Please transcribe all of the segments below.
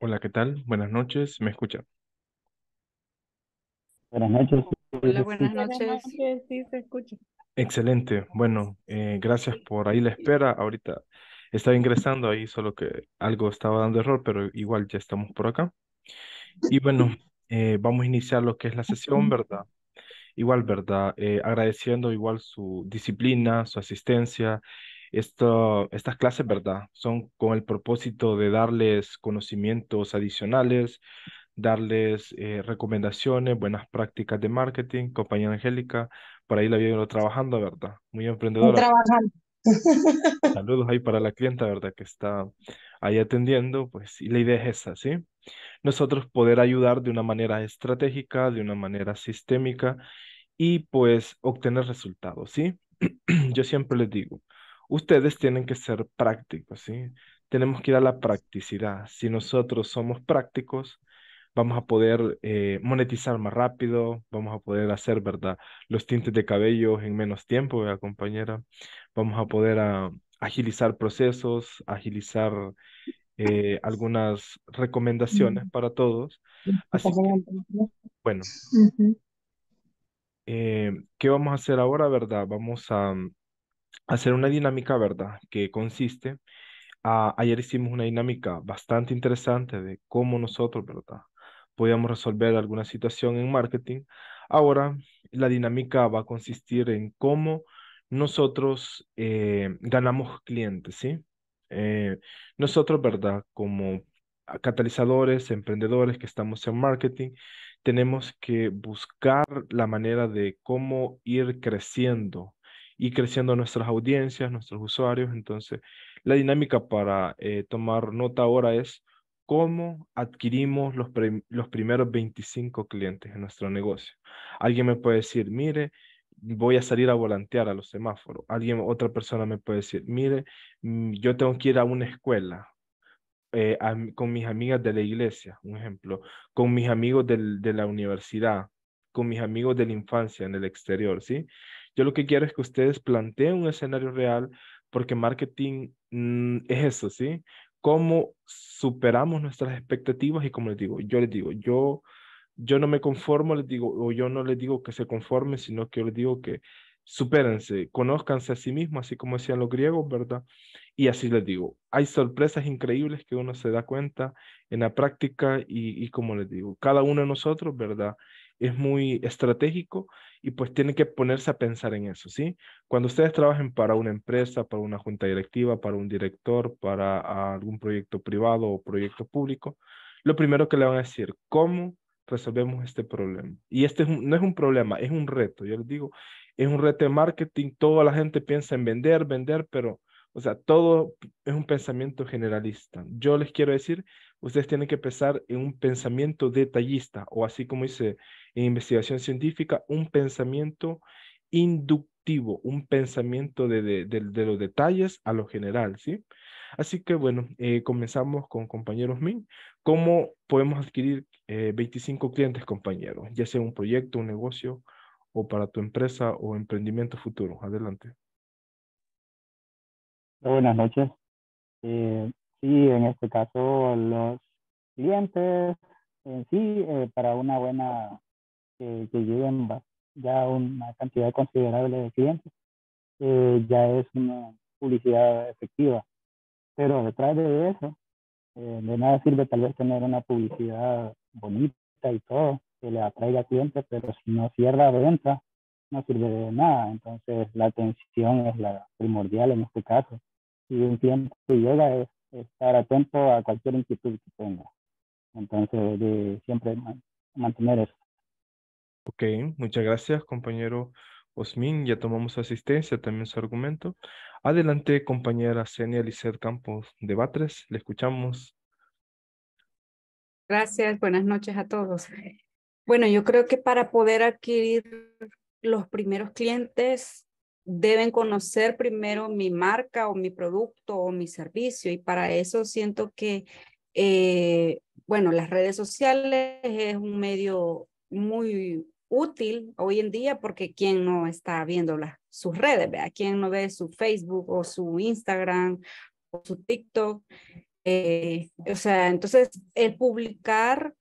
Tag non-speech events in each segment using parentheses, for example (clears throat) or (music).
Hola, ¿qué tal? Buenas noches, ¿me escuchan? Buenas noches. Pues, Hola, buenas noches. Sí, se escucha. Excelente. Bueno, eh, gracias por ahí la espera. Ahorita estaba ingresando ahí, solo que algo estaba dando error, pero igual ya estamos por acá. Y bueno, eh, vamos a iniciar lo que es la sesión, ¿verdad? Igual, ¿verdad? Eh, agradeciendo igual su disciplina, su asistencia esto, estas clases, ¿verdad? Son con el propósito de darles conocimientos adicionales, darles eh, recomendaciones, buenas prácticas de marketing, compañía Angélica, por ahí la vieron trabajando, ¿verdad? Muy emprendedora. trabajando. (laughs) Saludos ahí para la clienta, ¿verdad? Que está ahí atendiendo, pues, y la idea es esa, ¿sí? Nosotros poder ayudar de una manera estratégica, de una manera sistémica y pues obtener resultados, ¿sí? (clears throat) Yo siempre les digo, ustedes tienen que ser prácticos, ¿sí? Tenemos que ir a la practicidad. Si nosotros somos prácticos, vamos a poder eh, monetizar más rápido, vamos a poder hacer, ¿verdad? Los tintes de cabello en menos tiempo, ¿verdad, compañera? Vamos a poder ah, agilizar procesos, agilizar eh, algunas recomendaciones mm. para todos. Así que, bueno, eh, ¿qué vamos a hacer ahora, verdad? Vamos a hacer una dinámica, ¿verdad? Que consiste, a, ah, ayer hicimos una dinámica bastante interesante de cómo nosotros, ¿verdad? Podíamos resolver alguna situación en marketing. Ahora, la dinámica va a consistir en cómo nosotros eh, ganamos clientes, ¿sí? Eh, nosotros, ¿verdad? Como catalizadores, emprendedores que estamos en marketing, tenemos que buscar la manera de cómo ir creciendo y creciendo nuestras audiencias, nuestros usuarios. Entonces, la dinámica para eh, tomar nota ahora es cómo adquirimos los, los primeros 25 clientes en nuestro negocio. Alguien me puede decir, mire, voy a salir a volantear a los semáforos. Alguien, otra persona me puede decir, mire, mm, yo tengo que ir a una escuela eh, con mis amigas de la iglesia, un ejemplo, con mis amigos de la universidad, con mis amigos de la infancia en el exterior, ¿sí? Yo lo que quiero es que ustedes planteen un escenario real porque marketing mm, es eso, ¿sí? Cómo superamos nuestras expectativas y como les digo, yo les digo, yo, yo no me conformo, les digo, o yo no les digo que se conformen, sino que yo les digo que supérense, conózcanse a sí mismos, así como decían los griegos, ¿verdad? Y así les digo, hay sorpresas increíbles que uno se da cuenta en la práctica y, y como les digo, cada uno de nosotros, ¿verdad? es muy estratégico y pues tiene que ponerse a pensar en eso, ¿sí? Cuando ustedes trabajen para una empresa, para una junta directiva, para un director, para ah, algún proyecto privado o proyecto público, lo primero que le van a decir, ¿cómo resolvemos este problema? Y este no es un problema, es un reto, yo les digo, es un reto de marketing, toda la gente piensa en vender, vender, pero... O sea, todo es un pensamiento generalista. Yo les quiero decir, ustedes tienen que pensar en un pensamiento detallista, o así como dice en investigación científica un pensamiento inductivo, un pensamiento de, de, de, los detalles a lo general, ¿sí? Así que bueno, eh, comenzamos con compañeros MIN. ¿Cómo podemos adquirir eh, 25 clientes compañeros, ya sea un proyecto, un negocio o para tu empresa o emprendimiento futuro? Adelante. Buenas noches. Eh, sí, en este caso los clientes en sí, eh, para una buena que, lleguen ya una cantidad considerable de clientes, eh, ya es una publicidad efectiva. Pero detrás de eso, eh, de nada sirve tal vez tener una publicidad bonita y todo, que le atraiga clientes, pero si no cierra venta, no sirve de nada. Entonces, la atención es la primordial en este caso. Y un tiempo que llega es estar atento a cualquier inquietud que tenga. Entonces, de siempre mantener eso. Ok, muchas gracias, compañero Osmin. Ya tomamos asistencia también su argumento. Adelante, compañera Senia Lizeth Campos de Batres. Le escuchamos. Gracias, buenas noches a todos. Bueno, yo creo que para poder adquirir los primeros clientes deben conocer primero mi marca o mi producto o mi servicio y para eso siento que, eh, bueno, las redes sociales es un medio muy útil hoy en día porque quien no está viendo las, sus redes, ¿Quién Quien no ve su Facebook o su Instagram o su TikTok. Eh, o sea, entonces el publicar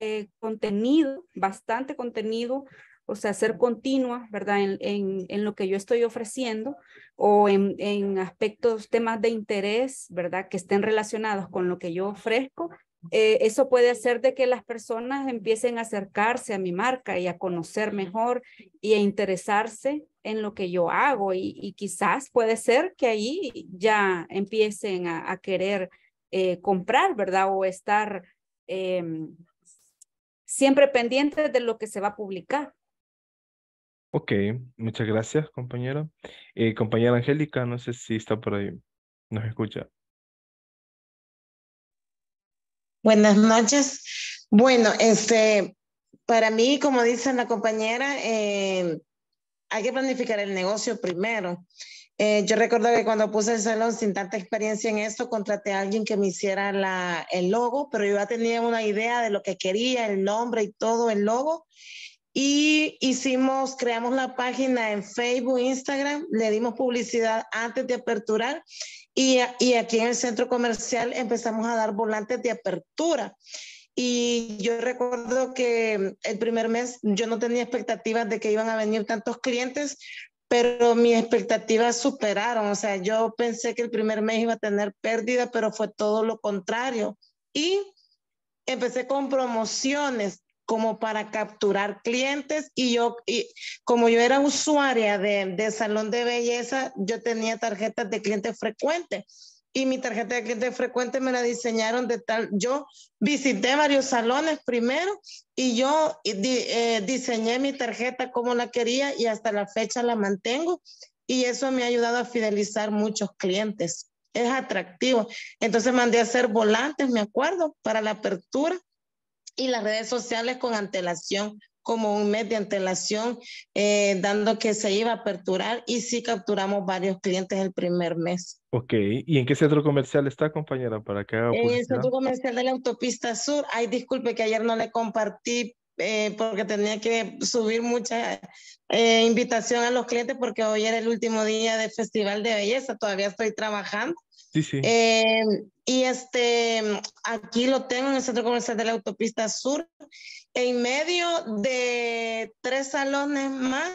eh, contenido, bastante contenido, o sea, ser continua, ¿verdad? En, lo que yo estoy ofreciendo o en, en, aspectos, temas de interés, ¿verdad? Que estén relacionados con lo que yo ofrezco, eh, eso puede hacer de que las personas empiecen a acercarse a mi marca y a conocer mejor y a interesarse en lo que yo hago y, quizás puede ser que ahí ya empiecen a, querer eh, comprar, ¿verdad? O estar em, siempre pendientes de lo que se va a publicar. Ok, muchas gracias, compañero. Eh, compañera Angélica, no sé si está por ahí, nos escucha. Buenas noches. Bueno, este, para mí, como dice la compañera, eh, hay que planificar el negocio primero. Eh, yo recuerdo que cuando puse el salón sin tanta experiencia en esto, contraté a alguien que me hiciera la, el logo, pero yo ya tenía una idea de lo que quería, el nombre y todo el logo. Y hicimos, creamos la página en Facebook, Instagram, le dimos publicidad antes de aperturar y, aquí en el centro comercial empezamos a dar volantes de apertura. Y yo recuerdo que el primer mes yo no tenía expectativas de que iban a venir tantos clientes, pero mis expectativas superaron. O sea, yo pensé que el primer mes iba a tener pérdida, pero fue todo lo contrario. Y empecé con promociones como para capturar clientes y yo, y como yo era usuaria de, salón de belleza, yo tenía tarjetas de clientes frecuentes y mi tarjeta de cliente frecuente me la diseñaron de tal, yo visité varios salones primero y yo eh, diseñé mi tarjeta como la quería y hasta la fecha la mantengo y eso me ha ayudado a fidelizar muchos clientes. Es atractivo. Entonces mandé a hacer volantes, me acuerdo, para la apertura y las redes sociales con antelación, como un mes de antelación, eh, dando que se iba a aperturar y sí capturamos varios clientes el primer mes. Ok, ¿y en qué centro comercial está, compañera? Para que en el centro comercial de la autopista sur. Ay, disculpe que ayer no le compartí eh, porque tenía que subir mucha eh, invitación a los clientes porque hoy era el último día del Festival de Belleza, todavía estoy trabajando. Sí, sí. Em, y este, aquí lo tengo en el centro comercial de la autopista sur, en medio de tres salones más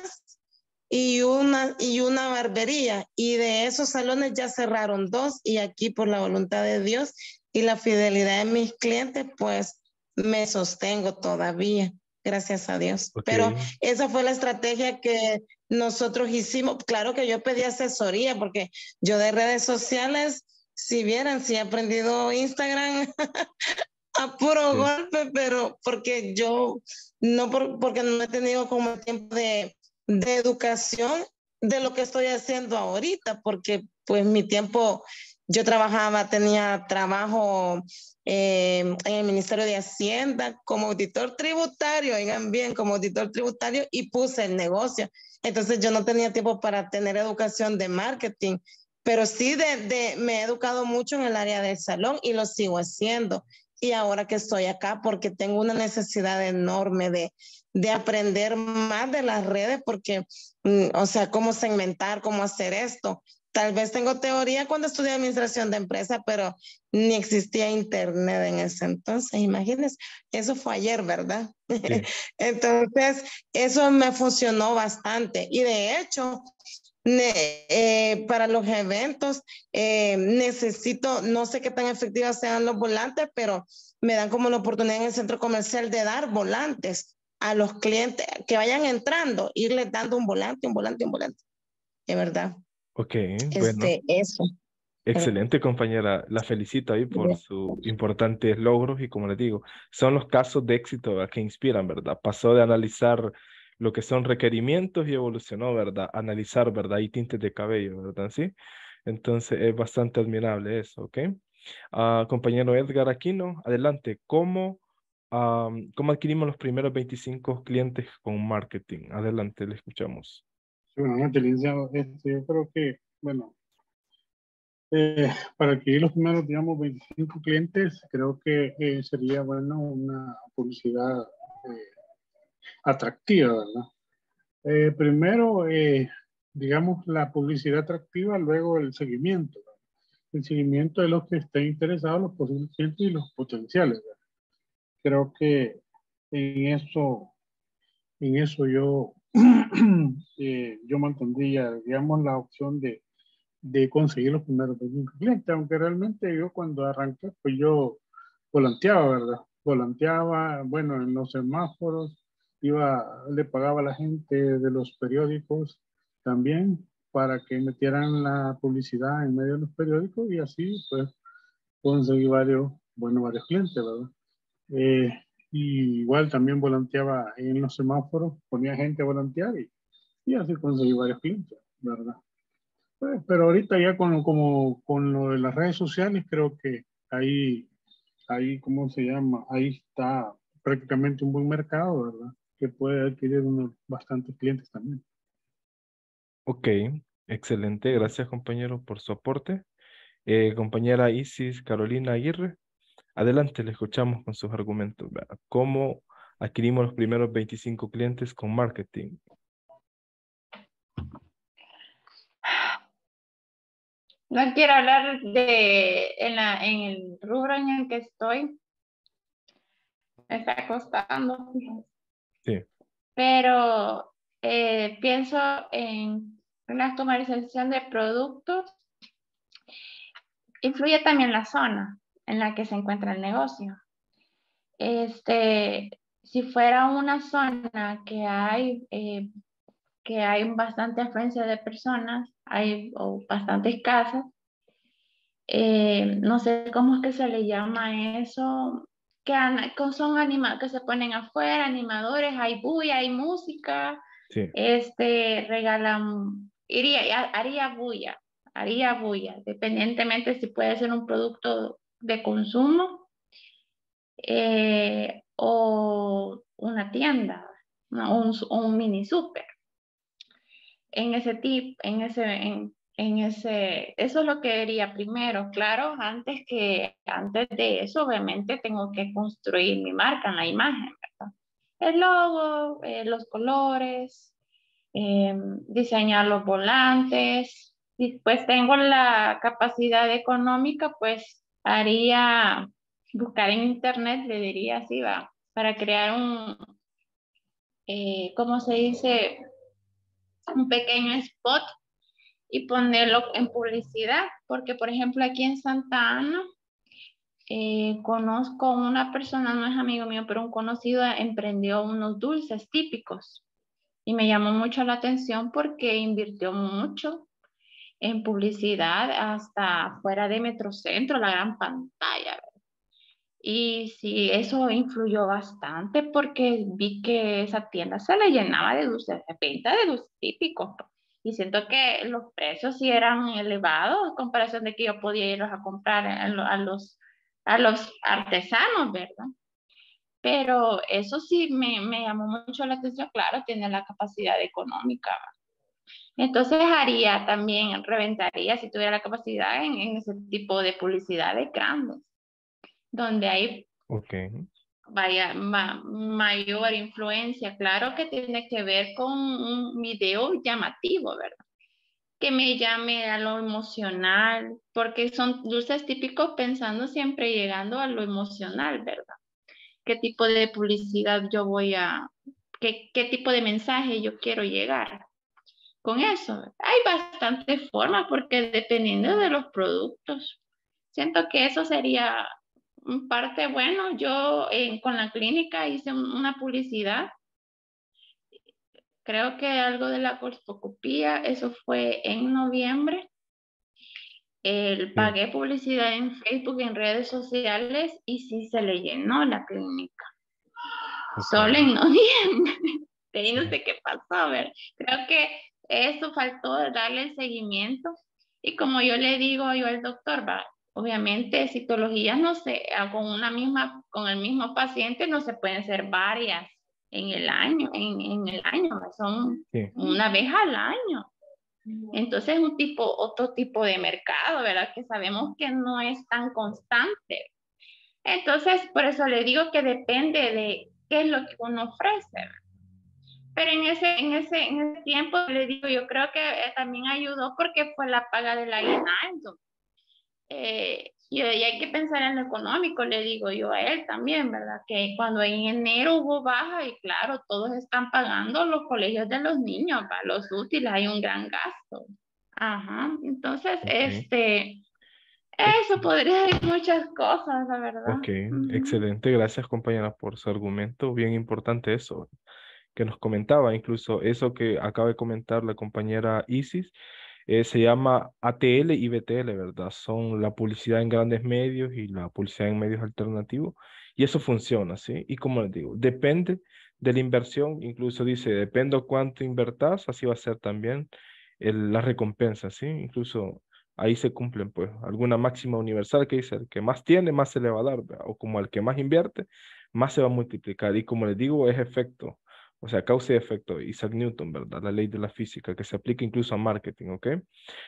y una, y una barbería. Y de esos salones ya cerraron dos y aquí por la voluntad de Dios y la fidelidad de mis clientes, pues me sostengo todavía gracias a Dios. Pero esa fue la estrategia que nosotros hicimos. Claro que yo pedí asesoría porque yo de redes sociales, si vieran, si he aprendido Instagram (laughs) a puro golpe, pero porque yo no, porque no he tenido como tiempo de, de educación de lo que estoy haciendo ahorita, porque pues mi tiempo yo trabajaba, tenía trabajo em, en el Ministerio de Hacienda como auditor tributario, oigan bien, como auditor tributario y puse el negocio. Entonces yo no tenía tiempo para tener educación de marketing, pero sí de, me he educado mucho en el área del salón y lo sigo haciendo. Y ahora que estoy acá, porque tengo una necesidad enorme de, aprender más de las redes, porque, mm, o sea, cómo segmentar, cómo hacer esto. Tal vez tengo teoría cuando estudié administración de empresa, pero ni existía internet en ese entonces, imagínense. Eso fue ayer, ¿verdad? (laughs) entonces, eso me funcionó bastante. Y de hecho, eh, para los eventos eh, necesito, no sé qué tan efectivas sean los volantes, pero me dan como la oportunidad en el centro comercial de dar volantes a los clientes que vayan entrando, irles dando un volante, un volante, un volante. Es verdad. Ok, bueno. Este, eso. Excelente compañera, la felicito ahí por sus importantes logros y como les digo, son los casos de éxito que inspiran, ¿verdad? Pasó de analizar lo que son requerimientos y evolucionó, ¿verdad? Analizar, ¿verdad? Y tintes de cabello, ¿verdad? Sí. Entonces es bastante admirable eso, ¿ok? Ah, compañero Edgar Aquino, adelante, ¿cómo, ¿cómo adquirimos los primeros 25 clientes con marketing? Adelante, le escuchamos. Bueno, este, yo creo que, bueno, eh, para adquirir los primeros, digamos, 25 clientes, creo que eh, sería, bueno, una publicidad eh, atractiva, ¿verdad? primero, digamos, la publicidad atractiva, luego el seguimiento, el seguimiento de los que estén interesados, los posibles clientes y los potenciales. ¿verdad? Creo que en eso, en eso yo eh, yo mantendría, digamos, la opción de, de conseguir los primeros clientes, aunque realmente yo cuando arranqué, pues yo volanteaba, ¿verdad? Volanteaba, bueno, en los semáforos, iba, le pagaba a la gente de los periódicos también para que metieran la publicidad en medio de los periódicos y así, pues, conseguí varios, bueno, varios clientes, ¿verdad? Eh, igual también volanteaba en los semáforos, ponía gente a volantear y, y así conseguí varios clientes, ¿verdad? Pues, pero ahorita ya con lo, como, con lo de las redes sociales, creo que ahí, ahí, ¿cómo se llama? Ahí está prácticamente un buen mercado, ¿verdad? Que puede adquirir unos bastantes clientes también. Ok, excelente. Gracias, compañero, por su aporte. Eh, compañera Isis Carolina Aguirre. Adelante, le escuchamos con sus argumentos. ¿Cómo adquirimos los primeros 25 clientes con marketing? No quiero hablar de en, el rubro en el que estoy. Me está costando. Sí. Pero eh, pienso en la comercialización de productos. Influye también la zona en la que se encuentra el negocio. Este, si fuera una zona que hay, eh, que hay bastante afluencia de personas, hay o bastantes casas, eh, no sé cómo es que se le llama eso, que, son animales que se ponen afuera, animadores, hay bulla, hay música, este, regalan, iría, haría bulla, haría bulla, dependientemente si puede ser un producto de consumo eh, o una tienda un, mini super. En ese tip, en ese, en, ese, eso es lo que diría primero. Claro, antes que, antes de eso, obviamente tengo que construir mi marca la imagen, El logo, eh, los colores, em, diseñar los volantes. Después tengo la capacidad económica, pues haría, buscar en internet, le diría así, va, para crear un, eh, ¿cómo se dice? Un pequeño spot y ponerlo en publicidad, porque por ejemplo aquí en Santa Ana eh, conozco una persona, no es amigo mío, pero un conocido emprendió unos dulces típicos y me llamó mucho la atención porque invirtió mucho en publicidad hasta fuera de Metrocentro, la gran pantalla. Y sí, eso influyó bastante porque vi que esa tienda se le llenaba de dulces, de pinta de dulces típicos. Pues. Y siento que los precios sí eran elevados en comparación de que yo podía irlos a comprar a los, a los artesanos, ¿verdad? Pero eso sí me, me llamó mucho la atención, claro, tiene la capacidad económica. Entonces haría también, reventaría si tuviera la capacidad en, ese tipo de publicidad de grandes, donde hay okay. vaya, mayor influencia. Claro que tiene que ver con un video llamativo, ¿verdad? Que me llame a lo emocional, porque son dulces típicos pensando siempre llegando a lo emocional, ¿verdad? ¿Qué tipo de publicidad yo voy a, qué, qué tipo de mensaje yo quiero llegar? con eso. Hay bastantes formas porque dependiendo de los productos, siento que eso sería un parte bueno. Yo con la clínica hice una publicidad. Creo que algo de la colpocopía, eso fue en noviembre. El, pagué publicidad en Facebook, en redes sociales y sí se le llenó la clínica. Solo en noviembre. Y (laughs) no sé qué pasó, a ver. Creo que eso faltó darle el seguimiento. Y como yo le digo yo al doctor, va, obviamente citologías no se, ah, con una misma, con el mismo paciente no se pueden hacer varias en el año, en, en el año, son una vez al año. Entonces es un tipo, otro tipo de mercado, ¿verdad? Que sabemos que no es tan constante. Entonces, por eso le digo que depende de qué es lo que uno ofrece. Pero en ese, en ese, en ese tiempo, le digo, yo creo que eh, también ayudó porque fue la paga del aguinaldo. Eh, y, hay que pensar en lo económico, le digo yo a él también, ¿verdad? Que cuando en enero hubo baja y claro, todos están pagando los colegios de los niños, para los útiles hay un gran gasto. Ajá, entonces, este, eso podría ser muchas cosas, la verdad. Ok, excelente, gracias compañera por su argumento, bien importante eso que nos comentaba, incluso eso que acaba de comentar la compañera Isis, eh, se llama ATL y BTL, ¿verdad? Son la publicidad en grandes medios y la publicidad en medios alternativos, y eso funciona, ¿sí? Y como les digo, depende de la inversión, incluso dice, depende cuánto invertas, así va a ser también la recompensa, ¿sí? Incluso ahí se cumplen, pues, alguna máxima universal que dice, el que más tiene, más se le va a dar, o como el que más invierte, más se va a multiplicar, y como les digo, es efecto, o sea, causa y efecto, Isaac Newton, ¿verdad? La ley de la física, que se aplica incluso a marketing, ¿ok?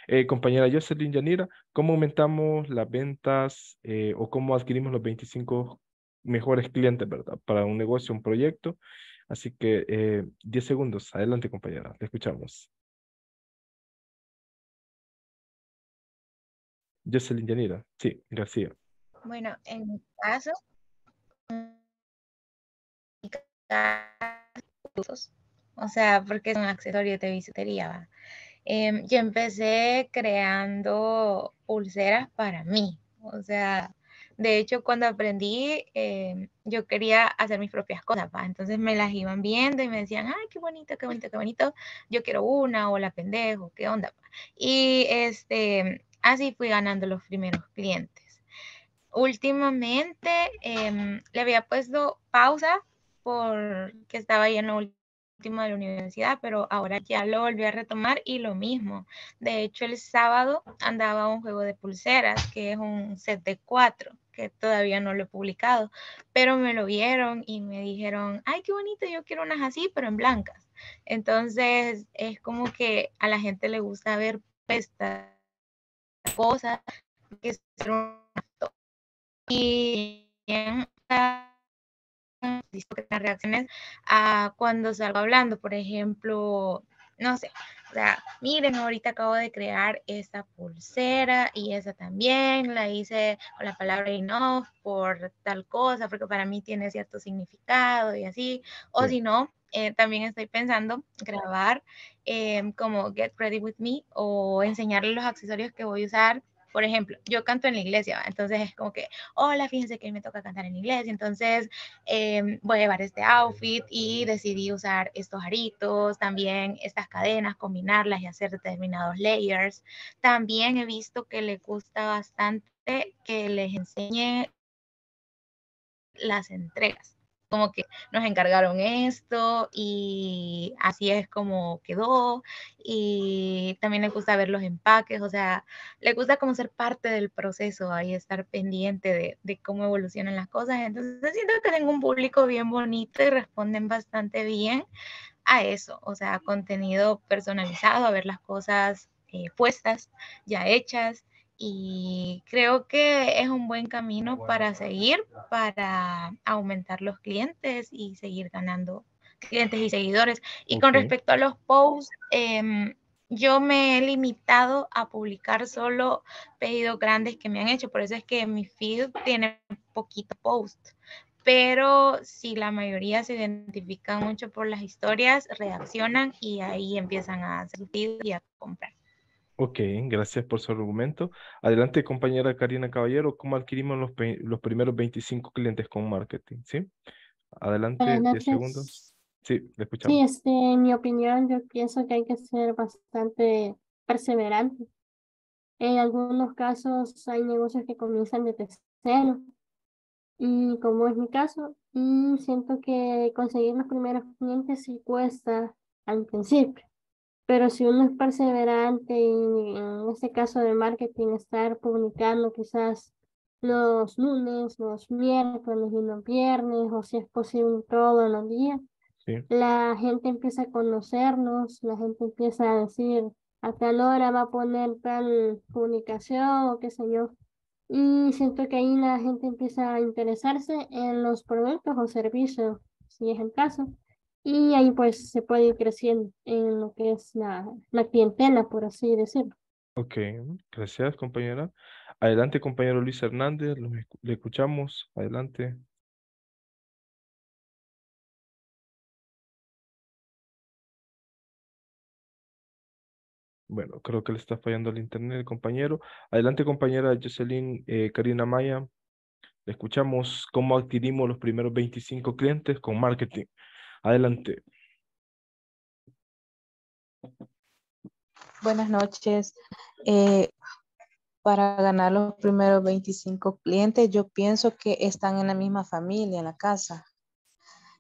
Eh, compañera Jocelyn Yanira, ¿cómo aumentamos las ventas eh, o cómo adquirimos los 25 mejores clientes, ¿verdad? Para un negocio, un proyecto. Así que 10 eh, segundos, adelante compañera, te escuchamos. Jocelyn Yanira, sí, gracias. Bueno, en mi caso, o sea, porque es un accesorio de bisutería, ¿va? Em, yo empecé creando pulseras para mí. O sea, de hecho, cuando aprendí, em, yo quería hacer mis propias cosas, ¿va? entonces me las iban viendo y me decían, ay, qué bonito, qué bonito, qué bonito, yo quiero una o la pendejo, qué onda. Y este, así fui ganando los primeros clientes. Últimamente em, le había puesto pausa por que estaba ahí en la última de la universidad, pero ahora ya lo volvió a retomar y lo mismo. De hecho, el sábado andaba un juego de pulseras, que es un set de cuatro que todavía no lo he publicado, pero me lo vieron y me dijeron, ay, qué bonito, yo quiero unas así, pero en blancas. Entonces, es como que a la gente le gusta ver pues, estas cosas y las reacciones a cuando salgo hablando, por ejemplo, no sé, o sea, miren, ahorita acabo de crear esta pulsera y esa también, la hice con la palabra enough por tal cosa, porque para mí tiene cierto significado y así, o si no, eh, también estoy pensando grabar em, como Get Ready With Me o enseñarles los accesorios que voy a usar por ejemplo, yo canto en la iglesia, entonces es como que, hola, fíjense que me toca cantar en iglesia, entonces em, voy a llevar este outfit y decidí usar estos aritos, también estas cadenas, combinarlas y hacer determinados layers. También he visto que les gusta bastante que les enseñe las entregas como que nos encargaron esto y así es como quedó y también le gusta ver los empaques, o sea, le gusta como ser parte del proceso ahí estar pendiente de, cómo evolucionan las cosas. Entonces siento que tengo un público bien bonito y responden bastante bien a eso, o sea, contenido personalizado, a ver las cosas eh, puestas, ya hechas y creo que es un buen camino para seguir, para aumentar los clientes y seguir ganando clientes y seguidores. Y con respecto a los posts, em, yo me he limitado a publicar solo pedidos grandes que me han hecho, por eso es que mi feed tiene poquito post. Pero si la mayoría se identifican mucho por las historias, reaccionan y ahí empiezan a sentir y a comprar. Ok, gracias por su argumento. Adelante, compañera Karina Caballero, ¿cómo adquirimos los, los primeros 25 clientes con marketing? ¿Sí? Adelante, segundos. Pues, sí, le escuchamos. Sí, este, en mi opinión, yo pienso que hay que ser bastante perseverante. En algunos casos hay negocios que comienzan de cero. Y como es mi caso, siento que conseguir los primeros clientes sí cuesta al principio. Pero si uno es perseverante y en este caso de marketing, estar publicando quizás los lunes, los miércoles y los viernes, o si es posible todos los días, la gente empieza a conocernos, la gente empieza a decir a tal hora va a poner tal publicación o qué sé yo. Y siento que ahí la gente empieza a interesarse en los productos o servicios, si es el caso y ahí pues se puede ir creciendo en lo que es la, la clientela, por así decirlo. Ok, gracias compañera. Adelante compañero Luis Hernández, le escuchamos, adelante. Bueno, creo que le está fallando el internet, compañero. Adelante, compañera Jocelyn eh, Karina Maya. Le escuchamos cómo adquirimos los primeros 25 clientes con marketing. Adelante. Buenas noches. Eh, para ganar los primeros 25 clientes, yo pienso que están en la misma familia, en la casa.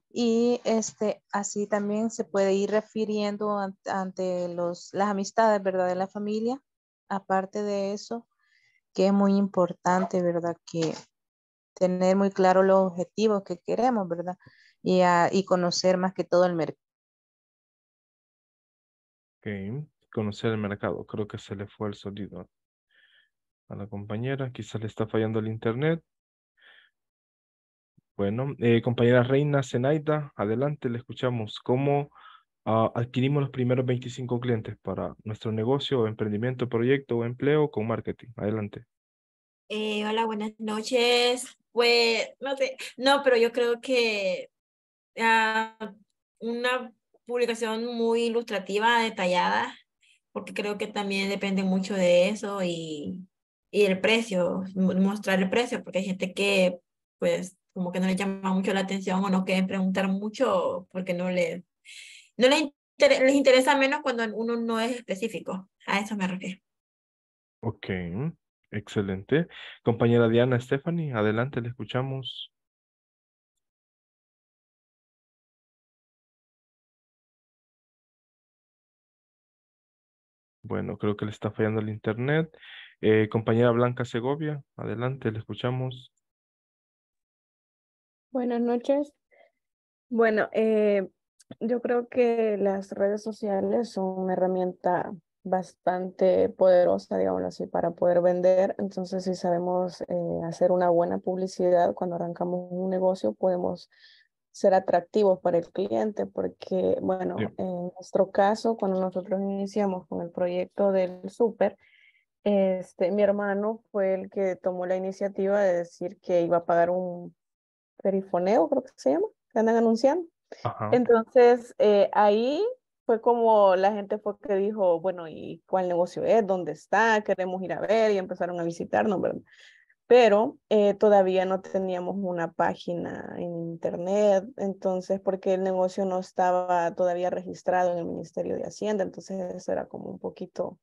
Y este, así también se puede ir refiriendo ante, las amistades, ¿verdad? De la familia. Aparte de eso, que es muy importante, ¿verdad? Que tener muy claro los objetivos que queremos, ¿verdad? y, y conocer más que todo el mercado. conocer el mercado. Creo que se le fue el sonido a la compañera. Quizás le está fallando el internet. Bueno, eh, compañera Reina Zenaida, adelante, le escuchamos. ¿Cómo ah, adquirimos los primeros 25 clientes para nuestro negocio, emprendimiento, proyecto o empleo con marketing? Adelante. Eh, hola, buenas noches. Pues, no sé, no, pero yo creo que Ah, una publicación muy ilustrativa, detallada, porque creo que también depende mucho de eso y, y el precio, mostrar el precio, porque hay gente que pues como que no le llama mucho la atención o no quieren preguntar mucho porque no le no les, les interesa menos cuando uno no es específico. A eso me refiero. Ok, excelente. Compañera Diana Stephanie, adelante, le escuchamos. Bueno, creo que le está fallando el internet. Eh, compañera Blanca Segovia, adelante, le escuchamos. Buenas noches. Bueno, eh, yo creo que las redes sociales son una herramienta bastante poderosa, digamos así, para poder vender. Entonces, si sabemos eh, hacer una buena publicidad cuando arrancamos un negocio, podemos ser atractivos para el cliente, porque, bueno, en nuestro caso, cuando nosotros iniciamos con el proyecto del súper, este, mi hermano fue el que tomó la iniciativa de decir que iba a pagar un perifoneo, creo que se llama, que andan anunciando. Entonces, eh, ahí fue como la gente fue que dijo, bueno, ¿y cuál negocio es? ¿Dónde está? Queremos ir a ver y empezaron a visitarnos, ¿verdad? pero eh, todavía no teníamos una página en internet, entonces porque el negocio no estaba todavía registrado en el Ministerio de Hacienda, entonces eso era como un poquito,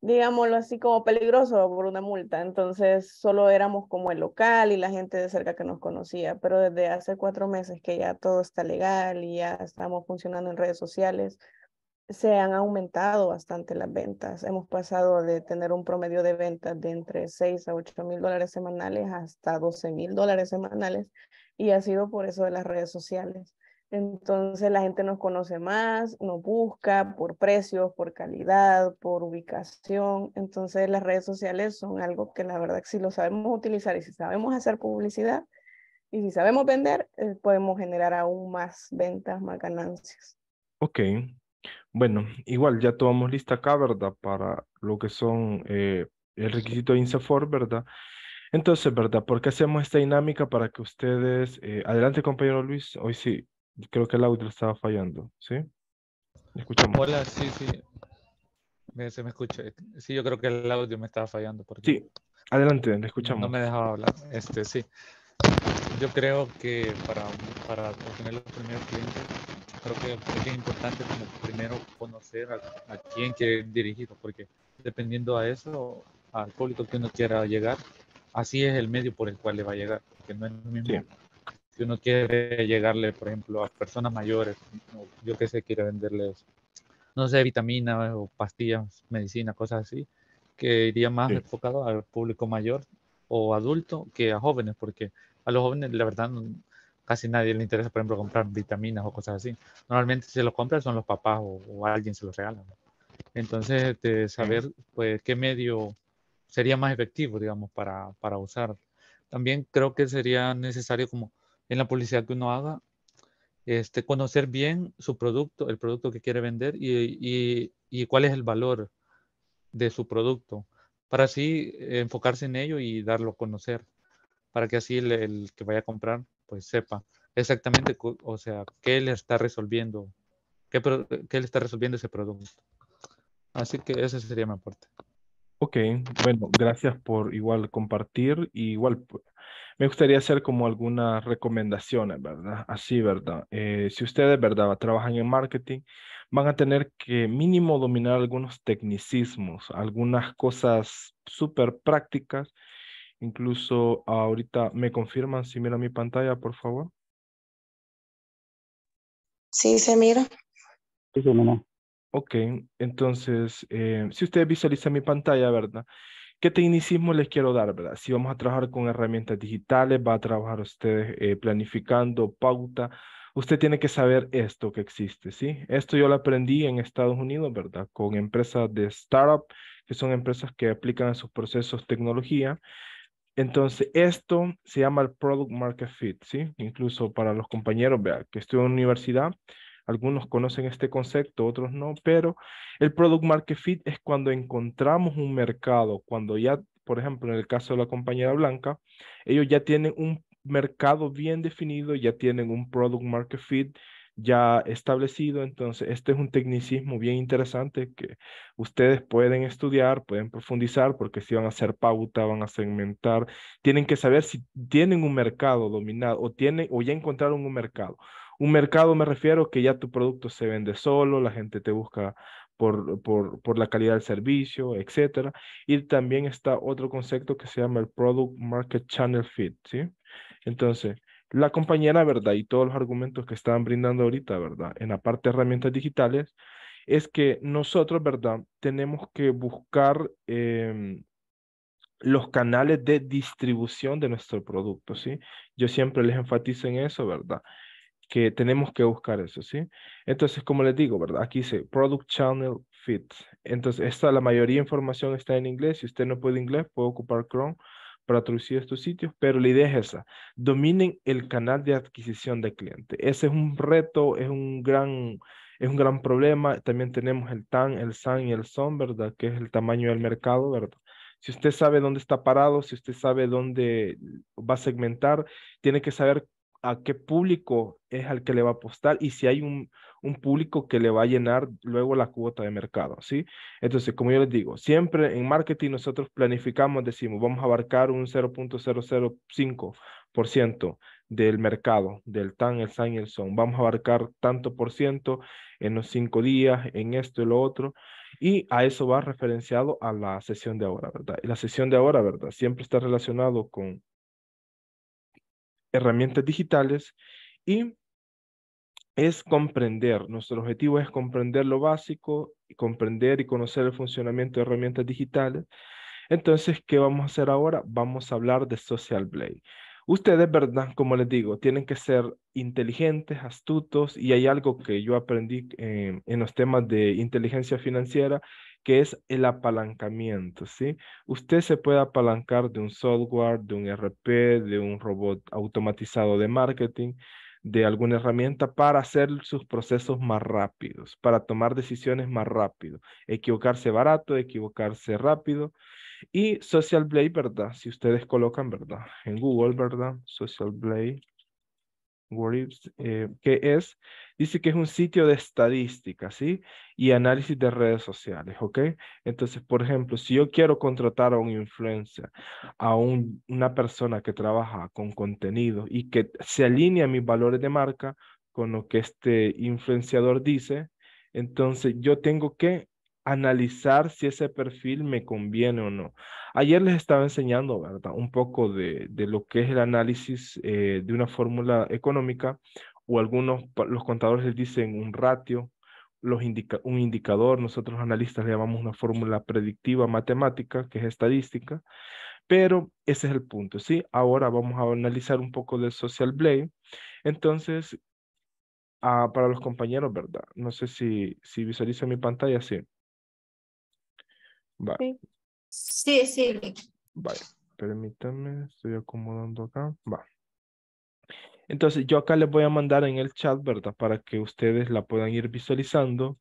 digámoslo así, como peligroso por una multa, entonces solo éramos como el local y la gente de cerca que nos conocía, pero desde hace cuatro meses que ya todo está legal y ya estamos funcionando en redes sociales, se han aumentado bastante las ventas. Hemos pasado de tener un promedio de ventas de entre 6 a 8 mil dólares semanales hasta 12 mil dólares semanales y ha sido por eso de las redes sociales. Entonces la gente nos conoce más, nos busca por precios, por calidad, por ubicación. Entonces las redes sociales son algo que la verdad si lo sabemos utilizar y si sabemos hacer publicidad y si sabemos vender, eh, podemos generar aún más ventas, más ganancias. Ok, bueno, igual ya tomamos lista acá, ¿verdad? Para lo que son eh, el requisito de INSEFOR ¿verdad? Entonces, ¿verdad? ¿Por qué hacemos esta dinámica para que ustedes... Eh, adelante, compañero Luis. Hoy sí, creo que el audio estaba fallando, ¿sí? Escuchamos. Hola, sí, sí. se me escucha. Sí, yo creo que el audio me estaba fallando. sí, adelante, le escuchamos. No me dejaba hablar. Este, sí. Yo creo que para, para obtener los primeros clientes creo que, es importante primero conocer a, a quién quiere dirigirlo porque dependiendo a eso, al público que uno quiera llegar, así es el medio por el cual le va a llegar, que no es lo mismo. Si uno quiere llegarle, por ejemplo, a personas mayores, yo que sé, quiere venderles, no sé, vitaminas o pastillas, medicina, cosas así, que iría más enfocado al público mayor o adulto que a jóvenes, porque a los jóvenes la verdad casi nadie le interesa, por ejemplo, comprar vitaminas o cosas así. Normalmente si se los compran son los papás o, alguien se los regala. Entonces, este, saber pues, qué medio sería más efectivo, digamos, para, para usar. También creo que sería necesario, como en la publicidad que uno haga, este, conocer bien su producto, el producto que quiere vender y, y, y cuál es el valor de su producto, para así enfocarse en ello y darlo a conocer, para que así el que vaya a comprar pues sepa exactamente, o sea, qué le está resolviendo, qué, qué le está resolviendo ese producto. Así que ese sería mi aporte. Ok, bueno, gracias por igual compartir. igual me gustaría hacer como algunas recomendaciones, ¿verdad? Así, ¿verdad? Eh, si ustedes, ¿verdad? Trabajan en marketing, van a tener que mínimo dominar algunos tecnicismos, algunas cosas súper prácticas Incluso ahorita, ¿me confirman si mira mi pantalla, por favor? Sí, se mira. Sí, se mira. Ok, entonces, eh, si ustedes visualizan mi pantalla, ¿verdad? ¿Qué tecnicismo les quiero dar, verdad? Si vamos a trabajar con herramientas digitales, va a trabajar ustedes eh, planificando, pauta, usted tiene que saber esto que existe, ¿sí? Esto yo lo aprendí en Estados Unidos, ¿verdad? Con empresas de startup, que son empresas que aplican a sus procesos tecnología, entonces, esto se llama el Product Market Fit, ¿sí? Incluso para los compañeros vea, que estudian en universidad, algunos conocen este concepto, otros no, pero el Product Market Fit es cuando encontramos un mercado, cuando ya, por ejemplo, en el caso de la compañera Blanca, ellos ya tienen un mercado bien definido, ya tienen un Product Market Fit, ya establecido. Entonces, este es un tecnicismo bien interesante que ustedes pueden estudiar, pueden profundizar, porque si van a hacer pauta, van a segmentar, tienen que saber si tienen un mercado dominado o, tienen, o ya encontraron un mercado. Un mercado me refiero que ya tu producto se vende solo, la gente te busca por, por, por, la calidad del servicio, etcétera. Y también está otro concepto que se llama el Product Market Channel Fit, ¿sí? Entonces, la compañera, ¿verdad? Y todos los argumentos que estaban brindando ahorita, ¿verdad? En la parte de herramientas digitales, es que nosotros, ¿verdad? Tenemos que buscar em, los canales de distribución de nuestro producto, ¿sí? Yo siempre les enfatizo en eso, ¿verdad? Que tenemos que buscar eso, ¿sí? Entonces, como les digo, ¿verdad? Aquí dice Product Channel Fit. Entonces, esta, la mayoría de información está en inglés. Si usted no puede inglés, puede ocupar Chrome para traducir estos sitios, pero la idea es esa, dominen el canal de adquisición de cliente. Ese es un reto, es un gran, es un gran problema. También tenemos el TAN, el SAN y el SON, ¿verdad? Que es el tamaño del mercado, ¿verdad? Si usted sabe dónde está parado, si usted sabe dónde va a segmentar, tiene que saber a qué público es al que le va a apostar y si hay un, un público que le va a llenar luego la cuota de mercado, ¿sí? Entonces, como yo les digo, siempre en marketing nosotros planificamos, decimos, vamos a abarcar un 0.005% del mercado, del TAN, el SAN y el SON. Vamos a abarcar tanto por ciento en los cinco días, en esto y lo otro. Y a eso va referenciado a la sesión de ahora, ¿verdad? la sesión de ahora, ¿verdad? Siempre está relacionado con herramientas digitales y es comprender, nuestro objetivo es comprender lo básico, comprender y conocer el funcionamiento de herramientas digitales. Entonces, ¿qué vamos a hacer ahora? Vamos a hablar de Social Blade. Ustedes, ¿verdad? Como les digo, tienen que ser inteligentes, astutos y hay algo que yo aprendí eh, en los temas de inteligencia financiera que es el apalancamiento, ¿sí? Usted se puede apalancar de un software, de un e RP, de un robot automatizado de marketing, de alguna herramienta para hacer sus procesos más rápidos, para tomar decisiones más rápido, equivocarse barato, equivocarse rápido. Y Social Blade, ¿verdad? Si ustedes colocan, ¿verdad? En Google, ¿verdad? Social Blade ¿Qué eh, que es, dice que es un sitio de estadística, ¿sí? Y análisis de redes sociales, ¿ok? Entonces, por ejemplo, si yo quiero contratar a un influencer, a una persona que trabaja con contenido y que se alinea mis valores de marca con lo que este influenciador dice, entonces yo tengo que analizar si ese perfil me conviene o no. Ayer les estaba enseñando, Un poco de, lo que es el análisis eh, de una fórmula económica o algunos, los contadores les dicen un ratio, los un indicador, nosotros los analistas le llamamos una fórmula predictiva matemática, que es estadística, pero ese es el punto, ¿sí? Ahora vamos a analizar un poco del social Blade. Entonces, ah, para los compañeros, ¿verdad? No sé si, si visualizan mi pantalla, sí. Sí. Sí, sí. Vale, permítanme, estoy acomodando acá. Va. Entonces, yo acá les voy a mandar en el chat, ¿verdad? Para que ustedes la puedan ir visualizando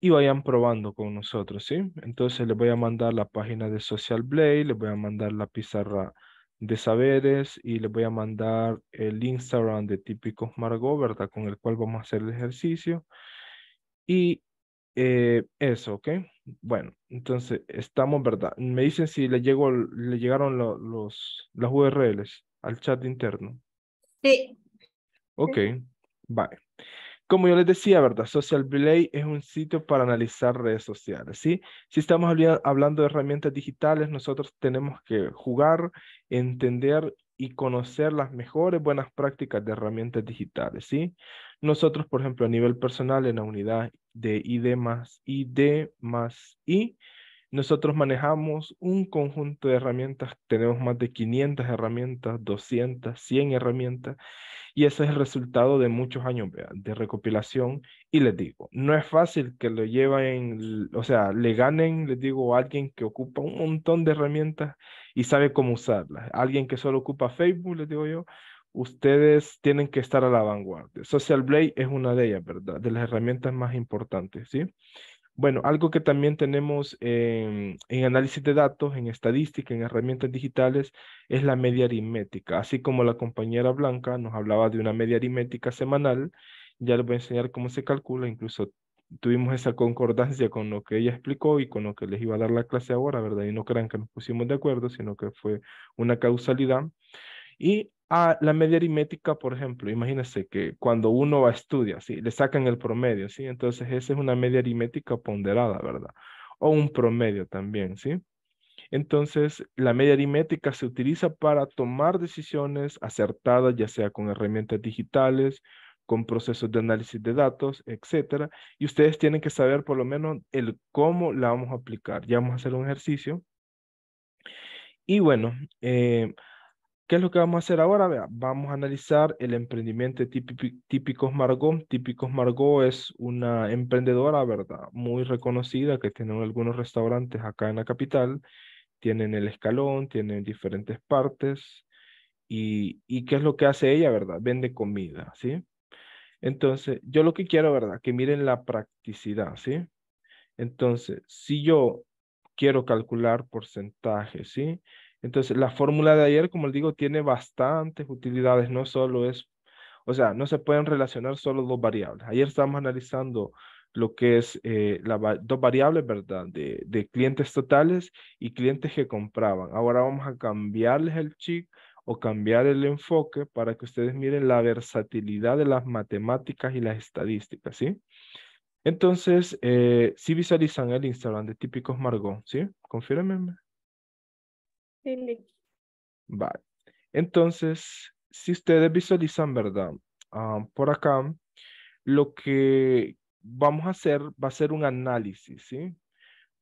y vayan probando con nosotros, ¿sí? Entonces, les voy a mandar la página de Social Blade, les voy a mandar la pizarra de saberes y les voy a mandar el Instagram de Típicos Margot, ¿verdad? Con el cual vamos a hacer el ejercicio. Y eh, eso, ¿ok? Bueno, entonces estamos, ¿verdad? Me dicen si le, le llegaron los, las URLs al chat interno. Sí. Ok, vale. Como yo les decía, ¿verdad? Social Relay es un sitio para analizar redes sociales, ¿sí? Si estamos hablando de herramientas digitales, nosotros tenemos que jugar, entender y conocer las mejores buenas prácticas de herramientas digitales, ¿sí? Nosotros, por ejemplo, a nivel personal, en la unidad de ID más ID más I, nosotros manejamos un conjunto de herramientas, tenemos más de 500 herramientas, 200, 100 herramientas, y ese es el resultado de muchos años de recopilación. Y les digo, no es fácil que lo lleven, o sea, le ganen, les digo, a alguien que ocupa un montón de herramientas y sabe cómo usarlas. Alguien que solo ocupa Facebook, les digo yo, ustedes tienen que estar a la vanguardia. Social Blade es una de ellas, ¿verdad? De las herramientas más importantes, ¿sí? Bueno, algo que también tenemos en, análisis de datos, en estadística, en herramientas digitales, es la media aritmética. Así como la compañera Blanca nos hablaba de una media aritmética semanal, ya les voy a enseñar cómo se calcula, incluso tuvimos esa concordancia con lo que ella explicó y con lo que les iba a dar la clase ahora, ¿verdad? Y no crean que nos pusimos de acuerdo, sino que fue una causalidad. Y a la media aritmética, por ejemplo, imagínense que cuando uno va a estudiar, ¿sí? le sacan el promedio, ¿sí? entonces esa es una media aritmética ponderada, ¿verdad? O un promedio también, ¿sí? Entonces, la media aritmética se utiliza para tomar decisiones acertadas, ya sea con herramientas digitales, con procesos de análisis de datos, etcétera. Y ustedes tienen que saber por lo menos el cómo la vamos a aplicar. Ya vamos a hacer un ejercicio. Y bueno, eh, ¿Qué es lo que vamos a hacer ahora? Vea, vamos a analizar el emprendimiento típico Típicos Margot. Típicos Margot es una emprendedora, ¿verdad? Muy reconocida que tiene algunos restaurantes acá en la capital. Tienen el escalón, tienen diferentes partes. Y, y qué es lo que hace ella, ¿verdad? Vende comida, ¿sí? Entonces, yo lo que quiero, ¿verdad? Que miren la practicidad, ¿sí? Entonces, si yo quiero calcular porcentaje, ¿sí? Entonces, la fórmula de ayer, como les digo, tiene bastantes utilidades, no solo es, o sea, no se pueden relacionar solo dos variables. Ayer estábamos analizando lo que es eh, dos variables, ¿verdad? De, clientes totales y clientes que compraban. Ahora vamos a cambiarles el chip o cambiar el enfoque para que ustedes miren la versatilidad de las matemáticas y las estadísticas, ¿sí? Entonces, eh, si visualizan el Instagram de Típicos Margot, ¿sí? Confírmenme. Vale. Entonces, si ustedes visualizan, ¿verdad? Ah, por acá, lo que vamos a hacer va a ser un análisis, ¿sí?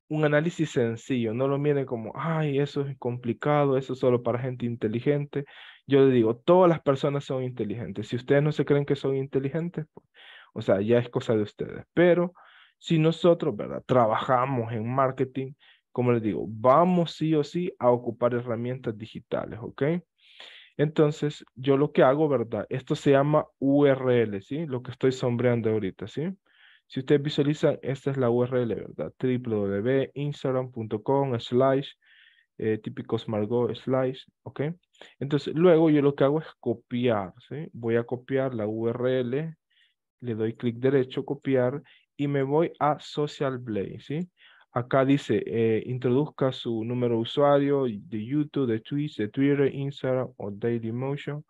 Un análisis sencillo, no lo miren como, ay, eso es complicado, eso es solo para gente inteligente. Yo les digo, todas las personas son inteligentes. Si ustedes no se creen que son inteligentes, pues, o sea, ya es cosa de ustedes. Pero si nosotros, ¿verdad? Trabajamos en marketing, como les digo, vamos sí o sí a ocupar herramientas digitales, ¿ok? Entonces, yo lo que hago, ¿verdad? Esto se llama URL, ¿sí? Lo que estoy sombreando ahorita, ¿sí? Si ustedes visualizan, esta es la URL, ¿verdad? www.instagram.com slash eh, típico típicos Margot slash, ¿ok? Entonces, luego yo lo que hago es copiar, ¿sí? Voy a copiar la URL, le doy clic derecho, copiar, y me voy a Social Blade, ¿sí? Acá dice, eh, introduzca su número de usuario de YouTube, de Twitch, de Twitter, Instagram o Dailymotion.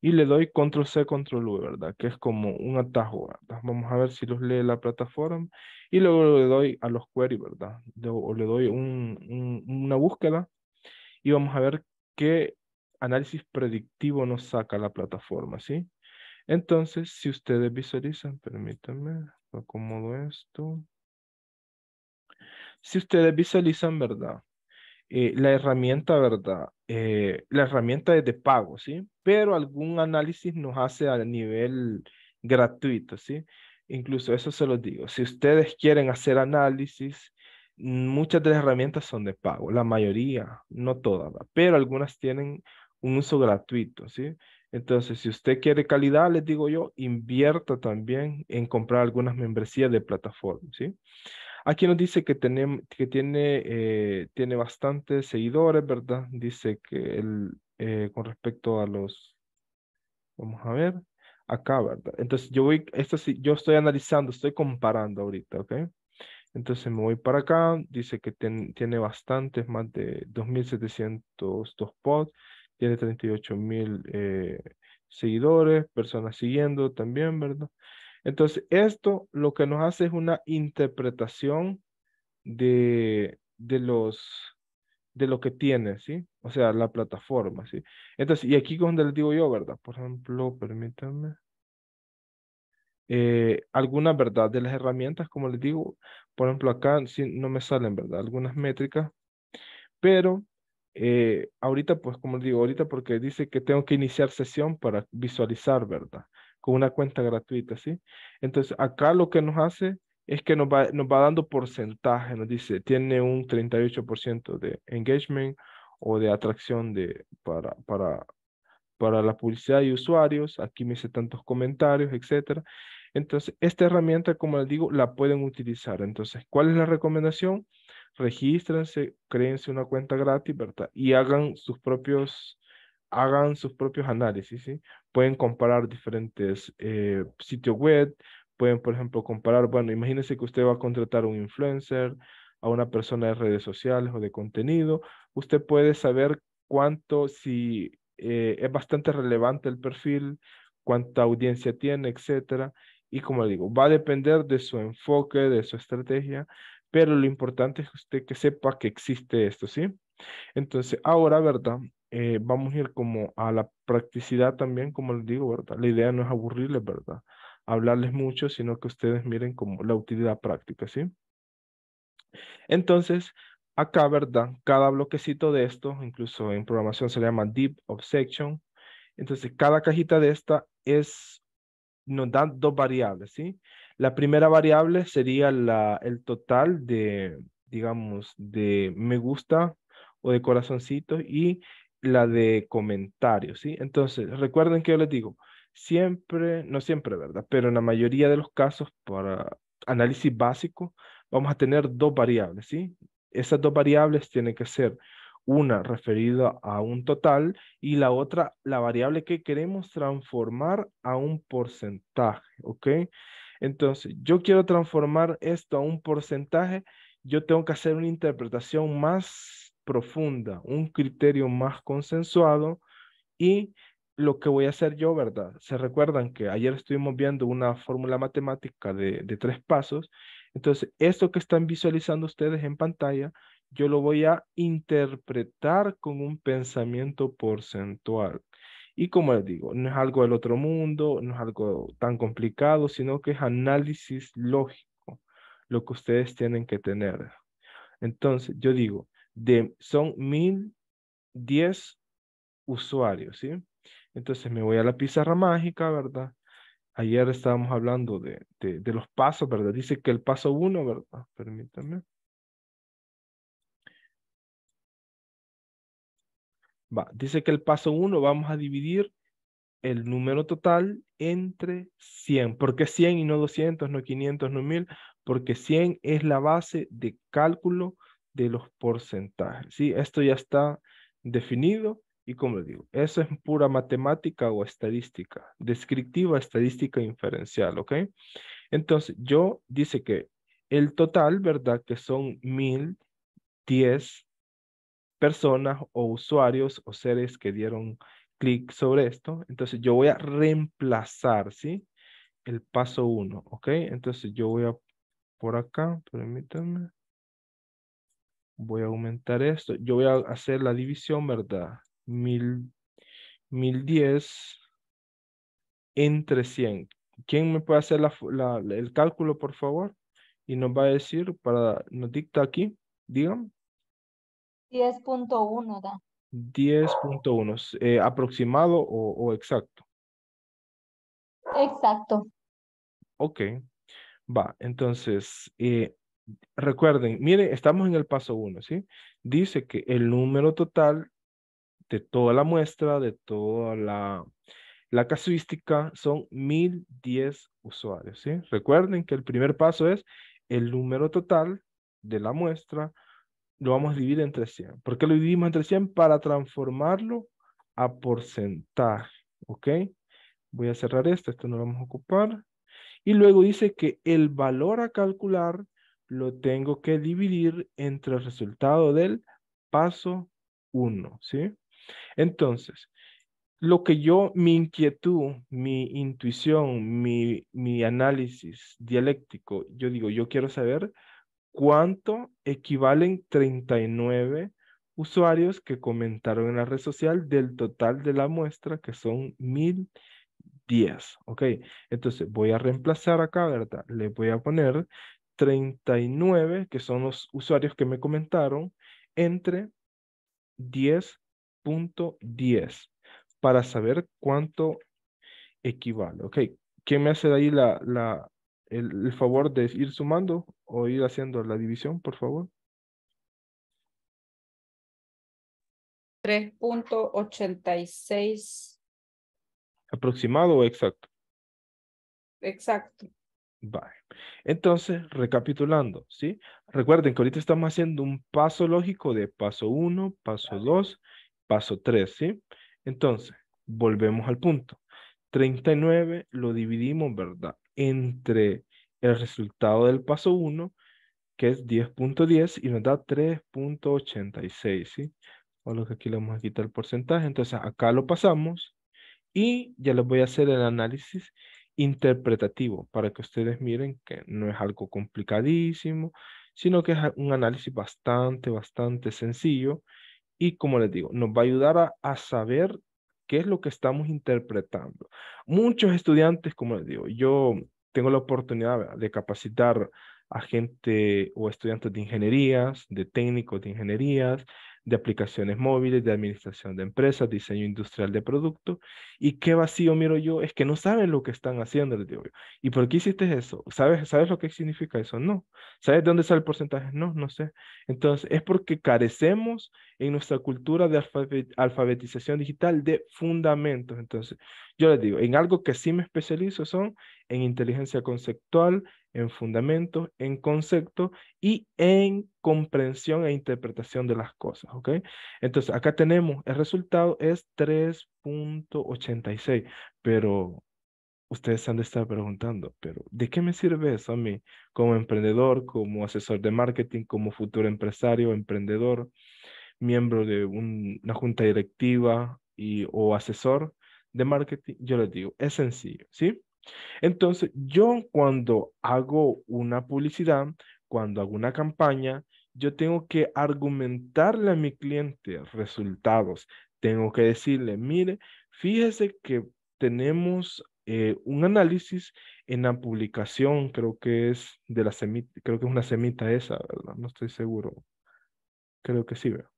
Y le doy control C, control V, ¿verdad? Que es como un atajo, Vamos a ver si los lee la plataforma. Y luego le doy a los queries, ¿verdad? O le doy una búsqueda. Y vamos a ver qué análisis predictivo nos saca la plataforma, ¿sí? Entonces, si ustedes visualizan, permítanme, acomodo esto si ustedes visualizan, ¿verdad? Eh, la herramienta, ¿verdad? Eh, la herramienta es de pago, ¿sí? Pero algún análisis nos hace a nivel gratuito, ¿sí? Incluso eso se los digo. Si ustedes quieren hacer análisis, muchas de las herramientas son de pago, la mayoría, no todas, pero algunas tienen un uso gratuito, ¿sí? Entonces, si usted quiere calidad, les digo yo, invierta también en comprar algunas membresías de plataforma, ¿sí? Aquí nos dice que, tiene, que tiene, eh, tiene bastantes seguidores, ¿verdad? Dice que el, eh, con respecto a los, vamos a ver, acá, ¿verdad? Entonces yo voy, esto yo estoy analizando, estoy comparando ahorita, ¿ok? Entonces me voy para acá, dice que tiene bastantes, más de 2.702 pods, tiene 38.000 eh, seguidores, personas siguiendo también, ¿verdad? Entonces, esto lo que nos hace es una interpretación de, de los de lo que tiene, ¿sí? O sea, la plataforma, ¿sí? Entonces, y aquí es donde les digo yo, ¿verdad? Por ejemplo, permítanme. Eh, algunas, ¿verdad? De las herramientas, como les digo, por ejemplo, acá no me salen, ¿verdad? Algunas métricas, pero eh, ahorita, pues, como les digo, ahorita porque dice que tengo que iniciar sesión para visualizar, ¿verdad? con una cuenta gratuita, ¿sí? Entonces, acá lo que nos hace es que nos va, nos va dando porcentaje, nos dice, tiene un 38% de engagement o de atracción de, para, para, para la publicidad y usuarios, aquí me hice tantos comentarios, etc. Entonces, esta herramienta, como les digo, la pueden utilizar. Entonces, ¿cuál es la recomendación? Regístrense, créense una cuenta gratis, ¿verdad? Y hagan sus propios hagan sus propios análisis, ¿sí? Pueden comparar diferentes eh, sitios web, pueden, por ejemplo, comparar, bueno, imagínense que usted va a contratar a un influencer, a una persona de redes sociales o de contenido, usted puede saber cuánto, si eh, es bastante relevante el perfil, cuánta audiencia tiene, etcétera. Y como le digo, va a depender de su enfoque, de su estrategia, pero lo importante es que usted que sepa que existe esto, ¿sí? Entonces, ahora, ¿verdad? Eh, vamos a ir como a la practicidad también, como les digo, ¿verdad? La idea no es aburrirles, ¿verdad? Hablarles mucho, sino que ustedes miren como la utilidad práctica, ¿sí? Entonces, acá, ¿verdad? Cada bloquecito de esto, incluso en programación se le llama deep of Entonces, cada cajita de esta es, nos dan dos variables, ¿sí? La primera variable sería la, el total de, digamos, de me gusta o de corazoncitos y la de comentarios, ¿sí? Entonces, recuerden que yo les digo, siempre, no siempre, ¿verdad? Pero en la mayoría de los casos, para análisis básico, vamos a tener dos variables, ¿sí? Esas dos variables tienen que ser una referida a un total y la otra, la variable que queremos transformar a un porcentaje, ¿ok? Entonces, yo quiero transformar esto a un porcentaje, yo tengo que hacer una interpretación más profunda, un criterio más consensuado y lo que voy a hacer yo, ¿verdad? Se recuerdan que ayer estuvimos viendo una fórmula matemática de, tres pasos. Entonces, esto que están visualizando ustedes en pantalla, yo lo voy a interpretar con un pensamiento porcentual. Y como les digo, no es algo del otro mundo, no es algo tan complicado, sino que es análisis lógico lo que ustedes tienen que tener. Entonces, yo digo, son 1010 usuarios, ¿sí? Entonces me voy a la pizarra mágica, ¿verdad? Ayer estábamos hablando de, los pasos, ¿verdad? Dice que el paso 1, ¿verdad? Permítanme. Va, dice que el paso 1 vamos a dividir el número total entre 100. ¿Por qué 100 y no 200, no 500, no 1000? Porque 100 es la base de cálculo de los porcentajes. ¿sí? Esto ya está definido y como digo, eso es pura matemática o estadística, descriptiva, estadística inferencial, ¿ok? Entonces, yo dice que el total, ¿verdad? Que son mil diez personas o usuarios o seres que dieron clic sobre esto. Entonces, yo voy a reemplazar, ¿sí? El paso uno, ¿ok? Entonces, yo voy a por acá, permítanme voy a aumentar esto. Yo voy a hacer la división, ¿verdad? Mil, diez entre cien. ¿Quién me puede hacer la, el cálculo, por favor? Y nos va a decir, para nos dicta aquí, digan. 10.1, da. 10.1, eh, aproximado o, exacto. Exacto. Ok, va, entonces, eh, recuerden, miren, estamos en el paso 1, ¿sí? Dice que el número total de toda la muestra, de toda la, la casuística, son 1010 usuarios, ¿sí? Recuerden que el primer paso es el número total de la muestra, lo vamos a dividir entre 100. ¿Por qué lo dividimos entre 100? Para transformarlo a porcentaje, ¿ok? Voy a cerrar esto, esto no lo vamos a ocupar. Y luego dice que el valor a calcular lo tengo que dividir entre el resultado del paso 1, ¿sí? Entonces, lo que yo, mi inquietud, mi intuición, mi, mi análisis dialéctico, yo digo, yo quiero saber cuánto equivalen 39 usuarios que comentaron en la red social del total de la muestra, que son 1010, ¿ok? Entonces voy a reemplazar acá, ¿verdad? Le voy a poner 39, que son los usuarios que me comentaron, entre 10.10 para saber cuánto equivale. Ok, ¿quién me hace ahí la, el, el favor de ir sumando o ir haciendo la división, por favor? 3.86. ¿Aproximado o exacto? Exacto. Vale. Entonces, recapitulando, ¿sí? Recuerden que ahorita estamos haciendo un paso lógico de paso 1, paso 2, paso 3, ¿sí? Entonces, volvemos al punto. 39 lo dividimos, ¿verdad? Entre el resultado del paso 1, que es 10.10, y nos da 3.86, ¿sí? O lo que aquí le vamos a quitar el porcentaje. Entonces, acá lo pasamos y ya les voy a hacer el análisis interpretativo para que ustedes miren que no es algo complicadísimo, sino que es un análisis bastante, bastante sencillo y como les digo, nos va a ayudar a, saber qué es lo que estamos interpretando. Muchos estudiantes, como les digo, yo tengo la oportunidad de capacitar a gente o estudiantes de ingenierías, de técnicos de ingenierías, de aplicaciones móviles, de administración de empresas, diseño industrial de productos. ¿Y qué vacío miro yo? Es que no saben lo que están haciendo, les digo ¿Y por qué hiciste eso? ¿Sabes, ¿Sabes lo que significa eso? No. ¿Sabes dónde sale el porcentaje? No, no sé. Entonces, es porque carecemos en nuestra cultura de alfabetización digital de fundamentos. Entonces, yo les digo, en algo que sí me especializo son en inteligencia conceptual, en fundamentos, en concepto y en comprensión e interpretación de las cosas, ¿ok? Entonces, acá tenemos, el resultado es 3.86, pero ustedes han de estar preguntando, pero ¿de qué me sirve eso a mí como emprendedor, como asesor de marketing, como futuro empresario, emprendedor, miembro de una junta directiva y, o asesor? de marketing, yo les digo, es sencillo, ¿sí? Entonces, yo cuando hago una publicidad, cuando hago una campaña, yo tengo que argumentarle a mi cliente resultados. Tengo que decirle, mire, fíjese que tenemos eh, un análisis en la publicación, creo que es de la semita, creo que es una semita esa, ¿verdad? No estoy seguro. Creo que sí, veo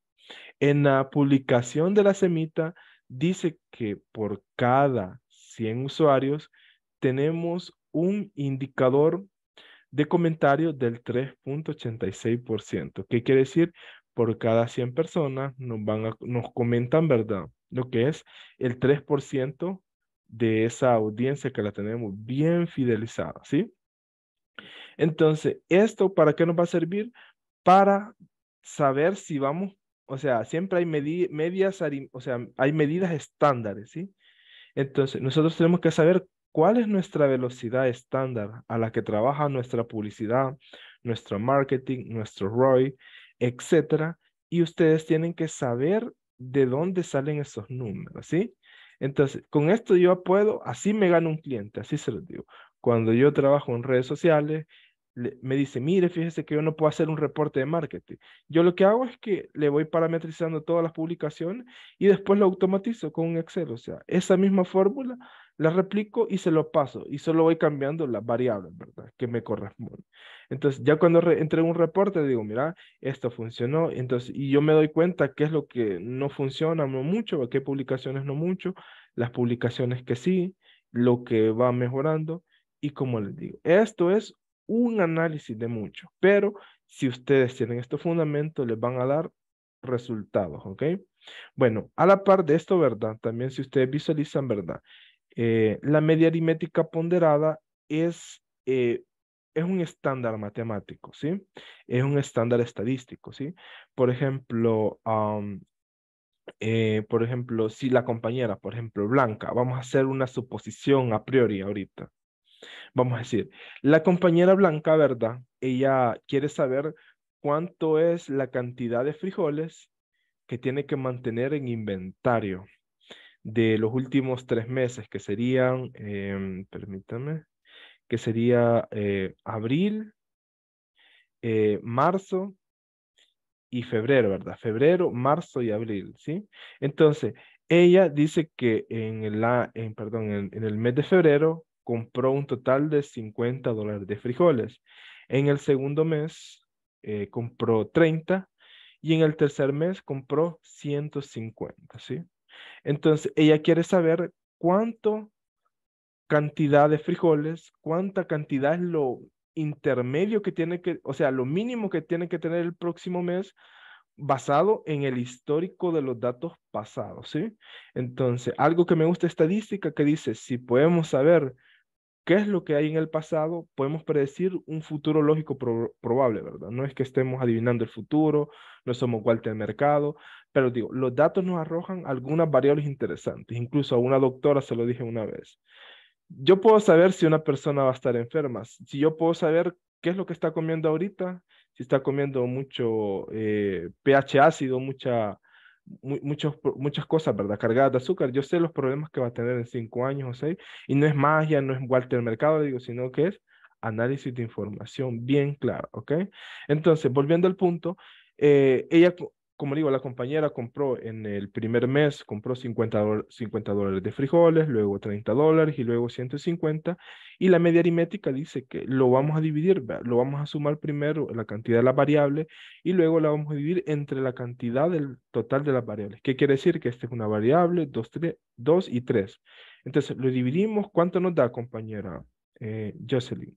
En la publicación de la semita dice que por cada 100 usuarios tenemos un indicador de comentario del 3.86%. ¿Qué quiere decir? Por cada 100 personas nos, van nos comentan, ¿verdad? Lo que es el 3% de esa audiencia que la tenemos bien fidelizada, ¿sí? Entonces, ¿esto para qué nos va a servir? Para saber si vamos o sea, siempre hay o sea, hay medidas estándares, ¿sí? Entonces, nosotros tenemos que saber cuál es nuestra velocidad estándar a la que trabaja nuestra publicidad, nuestro marketing, nuestro ROI, etcétera, y ustedes tienen que saber de dónde salen esos números, ¿sí? Entonces, con esto yo puedo, así me gano un cliente, así se lo digo. Cuando yo trabajo en redes sociales, me dice, mire, fíjese que yo no puedo hacer un reporte de marketing. Yo lo que hago es que le voy parametrizando todas las publicaciones y después lo automatizo con un Excel. O sea, esa misma fórmula la replico y se lo paso y solo voy cambiando las variables, ¿verdad? Que me corresponde, Entonces, ya cuando entrego un reporte, digo, mira, esto funcionó. Entonces, y yo me doy cuenta qué es lo que no funciona no mucho, qué publicaciones no mucho, las publicaciones que sí, lo que va mejorando. Y como les digo, esto es un análisis de mucho, pero si ustedes tienen estos fundamentos, les van a dar resultados, ¿ok? Bueno, a la par de esto, ¿verdad? También si ustedes visualizan, ¿verdad? Eh, la media aritmética ponderada es, eh, es un estándar matemático, ¿sí? Es un estándar estadístico, ¿sí? Por ejemplo, eh, por ejemplo, si la compañera, por ejemplo, Blanca, vamos a hacer una suposición a priori ahorita, Vamos a decir, la compañera Blanca, ¿verdad? Ella quiere saber cuánto es la cantidad de frijoles que tiene que mantener en inventario de los últimos tres meses, que serían, em, permítame, que sería eh, abril, eh, marzo y febrero, ¿verdad? Febrero, marzo y abril, ¿sí? Entonces, ella dice que en, la, perdón, en el mes de febrero compró un total de 50 dólares de frijoles. En el segundo mes eh, compró 30 y en el tercer mes compró 150, ¿sí? Entonces, ella quiere saber cuánto cantidad de frijoles, cuánta cantidad es lo intermedio que tiene que, o sea, lo mínimo que tiene que tener el próximo mes basado en el histórico de los datos pasados, ¿sí? Entonces, algo que me gusta estadística que dice, si podemos saber qué es lo que hay en el pasado, podemos predecir un futuro lógico probable, ¿verdad? No es que estemos adivinando el futuro, no somos Walter Mercado, pero digo, los datos nos arrojan algunas variables interesantes. Incluso a una doctora se lo dije una vez. Yo puedo saber si una persona va a estar enferma, si yo puedo saber qué es lo que está comiendo ahorita, si está comiendo mucho eh, pH ácido, mucha muchas cosas, ¿verdad? Cargadas de azúcar. Yo sé los problemas que va a tener en cinco años o seis, y no es magia, no es Walter Mercado, digo, sino que es análisis de información bien claro, ¿ok? Entonces, volviendo al punto, eh, ella como digo, la compañera compró en el primer mes, compró 50, dólares de frijoles, luego 30 dólares y luego 150. Y la media aritmética dice que lo vamos a dividir, lo vamos a sumar primero la cantidad de las variables y luego la vamos a dividir entre la cantidad del total de las variables. ¿Qué quiere decir? Que esta es una variable 2, y 3. Entonces, lo dividimos. ¿Cuánto nos da, compañera eh, Jocelyn?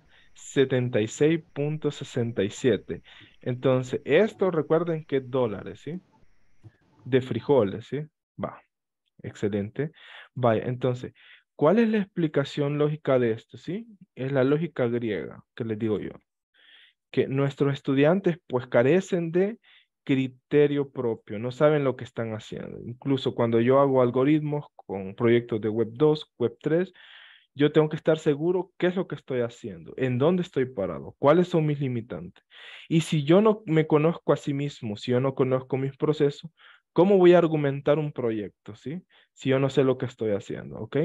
76.67. Entonces, esto recuerden que dólares, ¿sí? De frijoles, ¿sí? Va, excelente. Vaya, entonces, ¿cuál es la explicación lógica de esto, sí? Es la lógica griega, que les digo yo. Que nuestros estudiantes, pues, carecen de criterio propio, no saben lo que están haciendo. Incluso cuando yo hago algoritmos con proyectos de Web 2, Web 3, yo tengo que estar seguro qué es lo que estoy haciendo, en dónde estoy parado, cuáles son mis limitantes. Y si yo no me conozco a sí mismo, si yo no conozco mis procesos, ¿cómo voy a argumentar un proyecto, sí? Si yo no sé lo que estoy haciendo, ¿ok?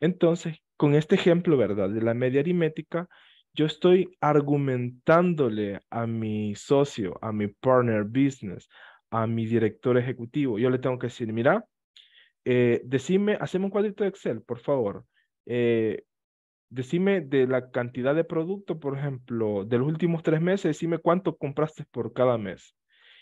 Entonces, con este ejemplo, ¿verdad? De la media aritmética, yo estoy argumentándole a mi socio, a mi partner business, a mi director ejecutivo. Yo le tengo que decir, mira, eh, decime, hacemos un cuadrito de Excel, por favor. Eh, decime de la cantidad de producto, por ejemplo, de los últimos tres meses, decime cuánto compraste por cada mes.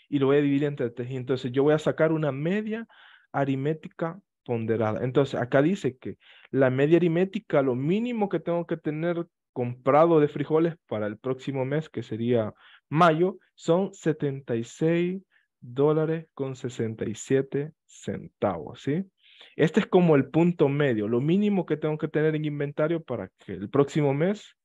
Y lo voy a dividir entre tres. Entonces yo voy a sacar una media aritmética ponderada. Entonces acá dice que la media aritmética, lo mínimo que tengo que tener comprado de frijoles para el próximo mes, que sería mayo, son 76 dólares con 67 centavos, ¿sí? Este es como el punto medio, lo mínimo que tengo que tener en inventario para que el próximo mes,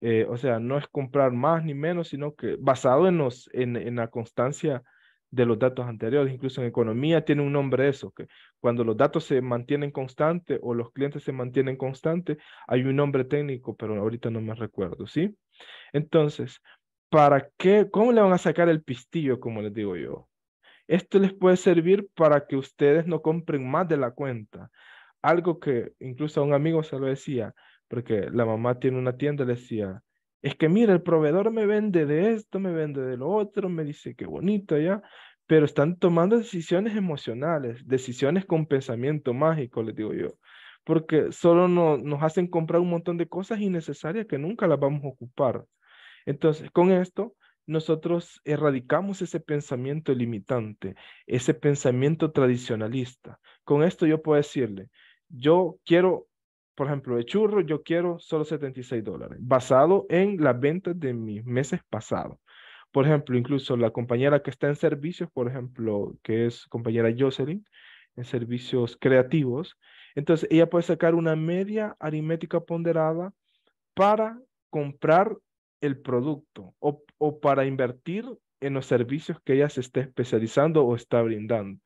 eh, o sea, no es comprar más ni menos, sino que basado en, los, en, en la constancia de los datos anteriores, incluso en economía tiene un nombre eso, que cuando los datos se mantienen constantes o los clientes se mantienen constantes, hay un nombre técnico, pero ahorita no me recuerdo, ¿sí? Entonces, ¿para qué? ¿Cómo le van a sacar el pistillo, como les digo yo? Esto les puede servir para que ustedes no compren más de la cuenta. Algo que incluso a un amigo se lo decía, porque la mamá tiene una tienda, le decía, es que mira, el proveedor me vende de esto, me vende de lo otro, me dice qué bonito ya, pero están tomando decisiones emocionales, decisiones con pensamiento mágico, les digo yo, porque solo nos hacen comprar un montón de cosas innecesarias que nunca las vamos a ocupar. Entonces, con esto, nosotros erradicamos ese pensamiento limitante, ese pensamiento tradicionalista. Con esto yo puedo decirle, yo quiero, por ejemplo, de churro, yo quiero solo 76 dólares, basado en las ventas de mis meses pasados. Por ejemplo, incluso la compañera que está en servicios, por ejemplo, que es compañera Jocelyn, en servicios creativos, entonces ella puede sacar una media aritmética ponderada para comprar el producto o, para invertir en los servicios que ella se esté especializando o está brindando.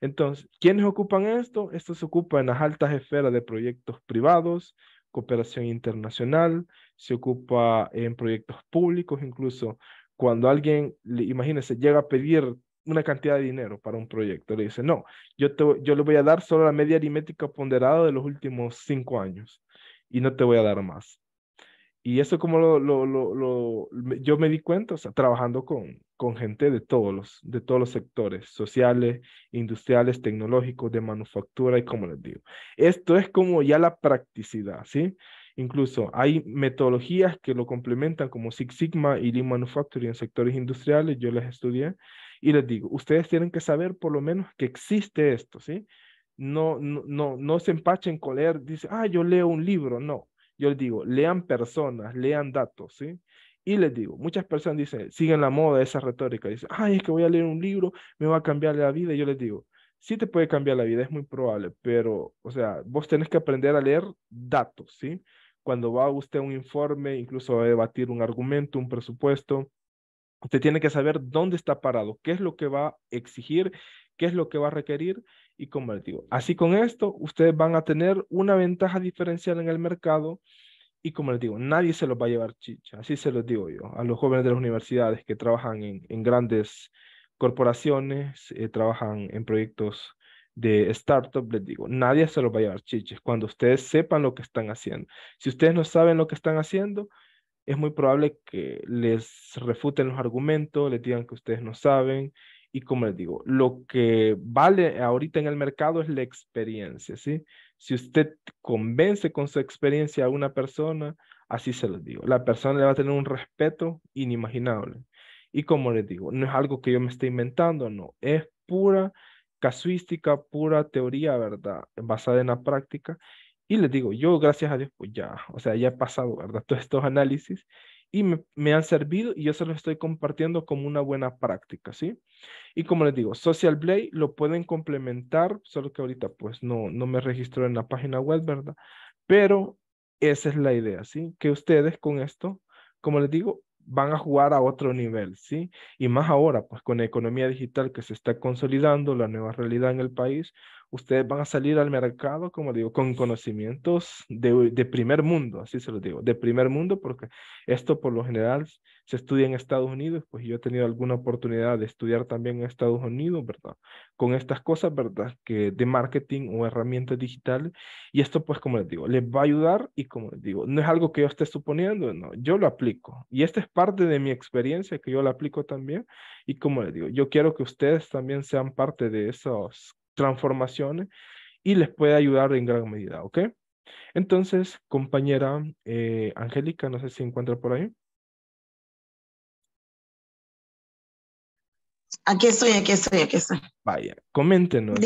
Entonces, ¿quiénes ocupan esto? Esto se ocupa en las altas esferas de proyectos privados, cooperación internacional, se ocupa en proyectos públicos, incluso cuando alguien, imagínense, llega a pedir una cantidad de dinero para un proyecto, le dice, no, yo, yo le voy a dar solo la media aritmética ponderada de los últimos cinco años y no te voy a dar más. Y eso como lo, lo, lo, yo me di cuenta, o sea, trabajando con, con gente de todos, los, de todos los sectores, sociales, industriales, tecnológicos, de manufactura y como les digo. Esto es como ya la practicidad, ¿sí? Incluso hay metodologías que lo complementan como Six Sigma y Lean Manufacturing en sectores industriales, yo las estudié y les digo, ustedes tienen que saber por lo menos que existe esto, ¿sí? No, no, no, no se empachen con leer, dice, ah, yo leo un libro, no, yo les digo, lean personas, lean datos, ¿sí? Y les digo, muchas personas dicen, siguen la moda de esa retórica, dicen, ay, es que voy a leer un libro, me va a cambiar la vida. Y yo les digo, sí te puede cambiar la vida, es muy probable, pero, o sea, vos tenés que aprender a leer datos, ¿sí? Cuando va usted a un informe, incluso a debatir un argumento, un presupuesto, usted tiene que saber dónde está parado, qué es lo que va a exigir, qué es lo que va a requerir y como les digo, Así con esto, ustedes van a tener una ventaja diferencial en el mercado y como les digo, nadie se los va a llevar chicha, así se los digo yo, a los jóvenes de las universidades que trabajan en, grandes corporaciones, eh, trabajan en proyectos de startup, les digo, nadie se los va a llevar chiches cuando ustedes sepan lo que están haciendo. Si ustedes no saben lo que están haciendo, es muy probable que les refuten los argumentos, les digan que ustedes no saben y como les digo, lo que vale ahorita en el mercado es la experiencia, ¿sí? Si usted convence con su experiencia a una persona, así se los digo, la persona le va a tener un respeto inimaginable. Y como les digo, no es algo que yo me esté inventando, no, es pura casuística, pura teoría, ¿verdad? Basada en la práctica. Y les digo, yo gracias a Dios, pues ya, o sea, ya he pasado, ¿verdad? (laughs) Todos estos análisis y me, han servido y yo se los estoy compartiendo como una buena práctica, ¿sí? Y como les digo, Social Blade lo pueden complementar, solo que ahorita pues no, no me registro en la página web, ¿verdad? Pero esa es la idea, ¿sí? Que ustedes con esto, como les digo, van a jugar a otro nivel, ¿sí? Y más ahora, pues con la economía digital que se está consolidando, la nueva realidad en el país, ustedes van a salir al mercado, como digo, con conocimientos de, primer mundo, así se los digo, de primer mundo, porque esto por lo general se estudia en Estados Unidos, pues yo he tenido alguna oportunidad de estudiar también en Estados Unidos, ¿verdad? Con estas cosas, ¿verdad? Que de marketing o herramientas digitales, y esto pues como les digo, les va a ayudar y como les digo, no es algo que yo esté suponiendo, no, yo lo aplico, y esta es parte de mi experiencia que yo la aplico también, y como les digo, yo quiero que ustedes también sean parte de esos transformaciones y les puede ayudar en gran medida, ¿ok? Entonces, compañera eh, Angélica, no sé si encuentra por ahí. Aquí estoy, aquí estoy, aquí estoy. Vaya, coméntenos,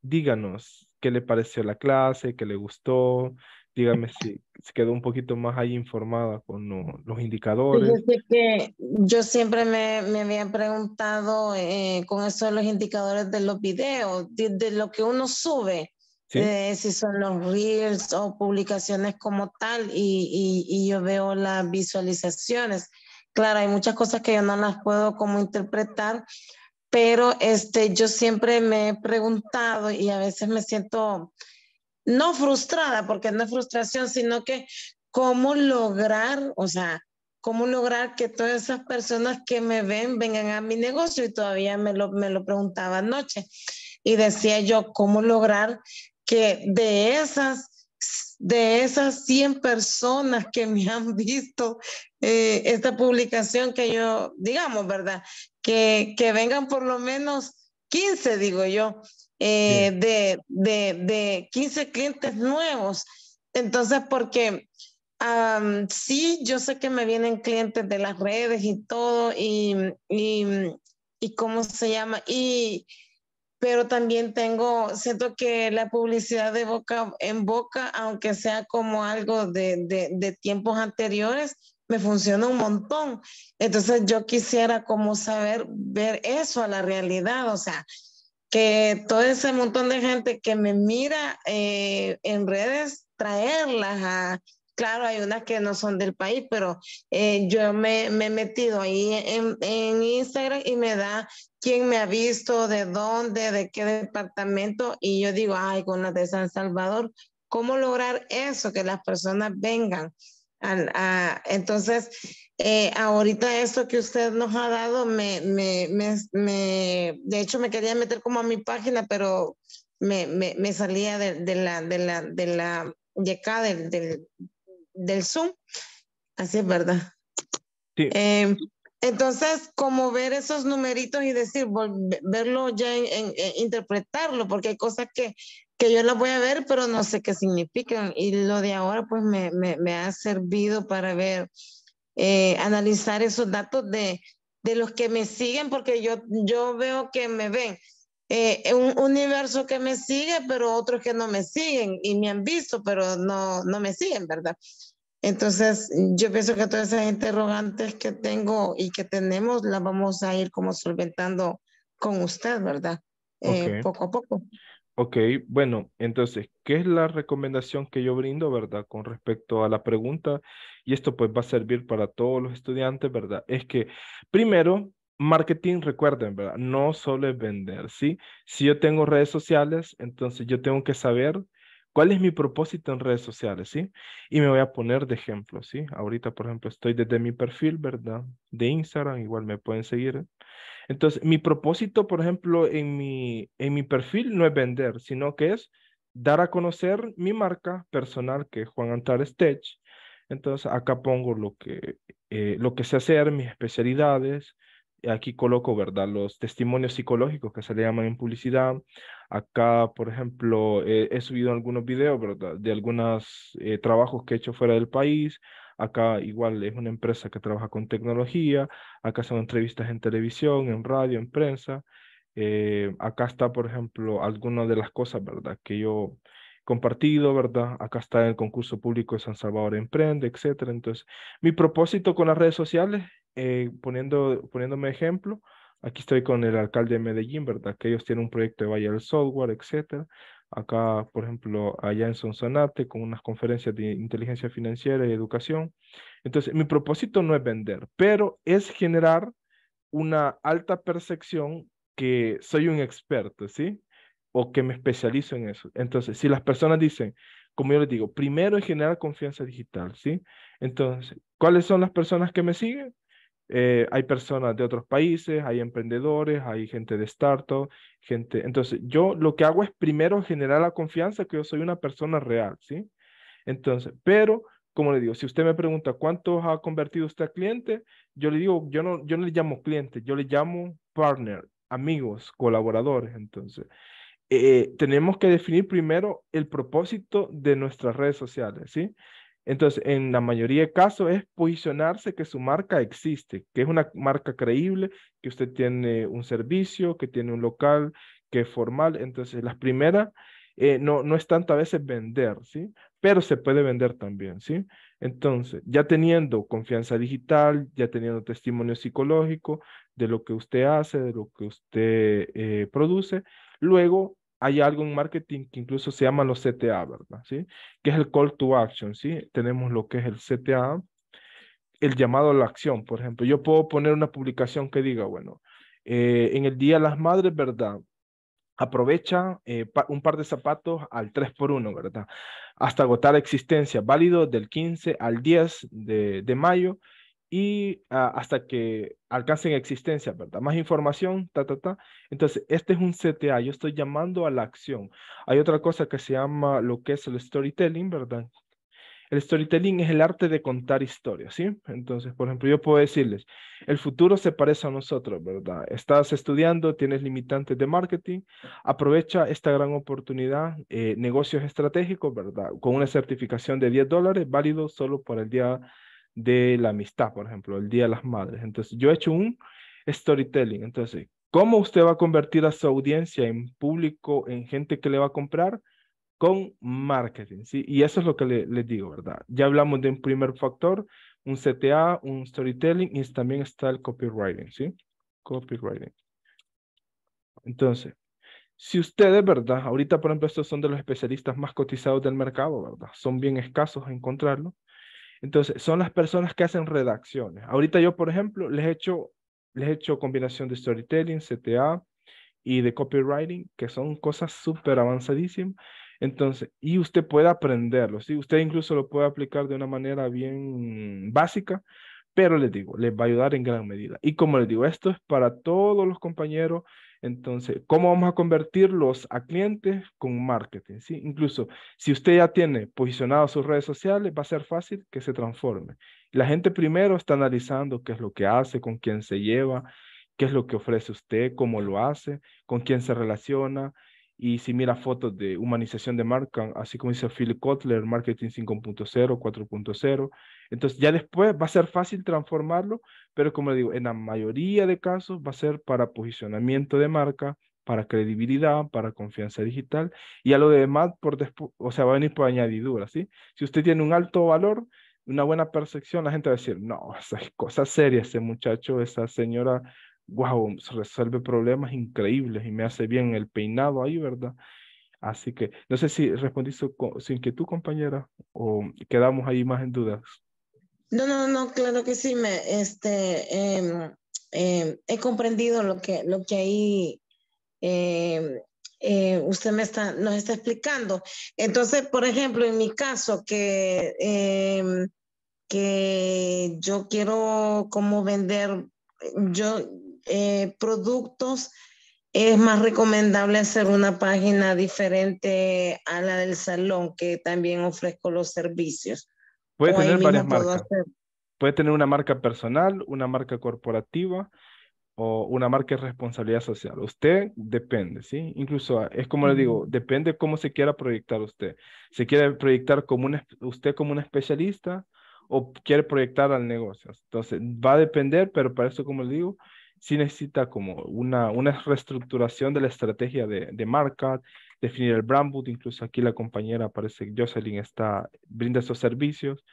díganos qué le pareció la clase, qué le gustó, dígame si se quedó un poquito más ahí informada con los indicadores. Yo, que yo siempre me, me había preguntado eh, con eso de los indicadores de los videos, de, lo que uno sube, eh, si son los reels o publicaciones como tal, y, y, yo veo las visualizaciones. Claro, hay muchas cosas que yo no las puedo como interpretar, pero este, yo siempre me he preguntado y a veces me siento no frustrada, porque no es frustración, sino que cómo lograr, o sea, cómo lograr que todas esas personas que me ven vengan a mi negocio y todavía me lo, preguntaba anoche. Y decía yo, ¿cómo lograr que de esas de esas 100 personas que me han visto eh, esta publicación que yo, digamos, ¿verdad? Que, que vengan por lo menos 15, digo yo, eh, de, de, de 15 clientes nuevos. Entonces, porque sí, yo sé que me vienen clientes de las redes y todo, y, y, y, cómo se llama, y, pero también tengo, siento que la publicidad de boca en boca, aunque sea como algo de, de, de tiempos anteriores, me funciona un montón. Entonces yo quisiera como saber ver eso a la realidad, o sea, que todo ese montón de gente que me mira eh, en redes, traerlas a, claro, hay unas que no son del país, pero eh, yo me, me, he metido ahí en, en, Instagram y me da quién me ha visto, de dónde, de qué departamento, y yo digo, ay, con las de San Salvador, ¿cómo lograr eso, que las personas vengan? entonces, eh, ahorita eso que usted nos ha dado, me, me, me, de hecho me quería meter como a mi página, pero me, me, me salía de, la, de la, de la, de acá, del, Zoom. Así es, ¿verdad? Eh, entonces, como ver esos numeritos y decir, verlo ya, en, interpretarlo, porque hay cosas que, que yo las voy a ver, pero no sé qué significan. Y lo de ahora, pues, me, me, me ha servido para ver eh, analizar esos datos de, de, los que me siguen, porque yo, yo veo que me ven. Eh, un universo que me sigue, pero otros que no me siguen y me han visto, pero no, no me siguen, ¿verdad? Entonces, yo pienso que todas esas interrogantes que tengo y que tenemos las vamos a ir como solventando con usted, ¿verdad? Eh, poco a poco. Ok, bueno, entonces, ¿qué es la recomendación que yo brindo, verdad, con respecto a la pregunta? y esto pues va a servir para todos los estudiantes, ¿verdad? Es que primero, marketing, recuerden, ¿verdad? No solo es vender, ¿sí? Si yo tengo redes sociales, entonces yo tengo que saber ¿Cuál es mi propósito en redes sociales? ¿sí? Y me voy a poner de ejemplo, ¿sí? Ahorita, por ejemplo, estoy desde mi perfil, ¿verdad? De Instagram, igual me pueden seguir. Entonces, mi propósito, por ejemplo, en mi, en mi perfil no es vender, sino que es dar a conocer mi marca personal, que es Juan Antares Tech. Entonces acá pongo lo que, eh, lo que sé hacer, mis especialidades. Aquí coloco, ¿verdad? Los testimonios psicológicos que se le llaman en publicidad. Acá, por ejemplo, eh, he subido algunos videos, ¿verdad? De algunos eh, trabajos que he hecho fuera del país. Acá igual es una empresa que trabaja con tecnología. Acá son entrevistas en televisión, en radio, en prensa. acá está, por ejemplo, algunas de las cosas, ¿verdad? Que yo compartido, ¿verdad? Acá está el concurso público de San Salvador Emprende, etcétera. Entonces, mi propósito con las redes sociales, eh, poniendo, poniéndome ejemplo, aquí estoy con el alcalde de Medellín, ¿verdad? Que ellos tienen un proyecto de Valle del Software, etcétera. Acá, por ejemplo, allá en Sonsonate, con unas conferencias de inteligencia financiera y educación. Entonces, mi propósito no es vender, pero es generar una alta percepción que soy un experto, ¿sí? o que me especializo en eso. Entonces, si las personas dicen, como yo les digo, primero es generar confianza digital, ¿sí? Entonces, ¿cuáles son las personas que me siguen? Eh, hay personas de otros países, hay emprendedores, hay gente de startup, gente... Entonces, yo lo que hago es primero generar la confianza que yo soy una persona real, ¿sí? Entonces, pero, como le digo, si usted me pregunta cuántos ha convertido usted a cliente, yo le digo, yo no, yo no le llamo cliente, yo le llamo partner, amigos, colaboradores, entonces. Eh, tenemos que definir primero el propósito de nuestras redes sociales, ¿sí? Entonces, en la mayoría de casos es posicionarse que su marca existe, que es una marca creíble, que usted tiene un servicio, que tiene un local, que es formal. Entonces, las primera eh, no, no es tanto a veces vender, ¿sí? Pero se puede vender también, ¿sí? Entonces, ya teniendo confianza digital, ya teniendo testimonio psicológico de lo que usted hace, de lo que usted eh, produce, Luego hay algo en marketing que incluso se llama los CTA, ¿verdad? ¿Sí? Que es el call to action, ¿sí? Tenemos lo que es el CTA, el llamado a la acción, por ejemplo. Yo puedo poner una publicación que diga, bueno, eh, en el Día de las Madres, ¿verdad? Aprovecha eh, un par de zapatos al 3x1, ¿verdad? Hasta agotar existencia, válido del 15 al 10 de, de mayo y ah, hasta que alcancen existencia, ¿verdad? Más información, ta, ta, ta. Entonces, este es un CTA, yo estoy llamando a la acción. Hay otra cosa que se llama lo que es el storytelling, ¿verdad? El storytelling es el arte de contar historias, ¿sí? Entonces, por ejemplo, yo puedo decirles, el futuro se parece a nosotros, ¿verdad? Estás estudiando, tienes limitantes de marketing, aprovecha esta gran oportunidad, eh, negocios estratégicos, ¿verdad? Con una certificación de 10 dólares, válido solo por el día de la amistad, por ejemplo, el Día de las Madres. Entonces, yo he hecho un storytelling. Entonces, ¿cómo usted va a convertir a su audiencia en público, en gente que le va a comprar? Con marketing, ¿sí? Y eso es lo que les le digo, ¿verdad? Ya hablamos de un primer factor, un CTA, un storytelling y también está el copywriting, ¿sí? Copywriting. Entonces, si ustedes, ¿verdad? Ahorita, por ejemplo, estos son de los especialistas más cotizados del mercado, ¿verdad? Son bien escasos a encontrarlo. Entonces, son las personas que hacen redacciones. Ahorita yo, por ejemplo, les he hecho, les he hecho combinación de storytelling, CTA y de copywriting, que son cosas súper avanzadísimas. Entonces, y usted puede aprenderlo, ¿sí? Usted incluso lo puede aplicar de una manera bien básica, pero les digo, les va a ayudar en gran medida. Y como les digo, esto es para todos los compañeros entonces, ¿cómo vamos a convertirlos a clientes con marketing? ¿sí? Incluso si usted ya tiene posicionado sus redes sociales, va a ser fácil que se transforme. La gente primero está analizando qué es lo que hace, con quién se lleva, qué es lo que ofrece usted, cómo lo hace, con quién se relaciona, y si mira fotos de humanización de marca, así como dice Phil Kotler, Marketing 5.0, 4.0, entonces ya después va a ser fácil transformarlo, pero como digo, en la mayoría de casos va a ser para posicionamiento de marca, para credibilidad, para confianza digital, y a lo demás, por después, o sea, va a venir por añadidura, ¿sí? Si usted tiene un alto valor, una buena percepción, la gente va a decir, no, es cosas seria ese muchacho, esa señora wow, resuelve problemas increíbles y me hace bien el peinado ahí, ¿verdad? Así que no sé si respondí sin que inquietud, compañera, o quedamos ahí más en dudas. No, no, no, claro que sí, me, este, em, em, he comprendido lo que, lo que ahí em, eh, usted me está, nos está explicando. Entonces, por ejemplo, en mi caso, que, que yo quiero como vender, yo, eh, productos, es más recomendable hacer una página diferente a la del salón que también ofrezco los servicios. Puede tener varias marcas. Puede tener una marca personal, una marca corporativa o una marca de responsabilidad social. Usted depende, ¿sí? Incluso ah, es como le digo, depende cómo se quiera proyectar usted. ¿Se quiere proyectar como usted como un especialista o quiere proyectar al negocio? Entonces, va a depender, pero para eso, como le digo, sí necesita como una, una reestructuración de la estrategia de, de marca, definir el brand boot, incluso aquí la compañera parece que Jocelyn está, brinda esos servicios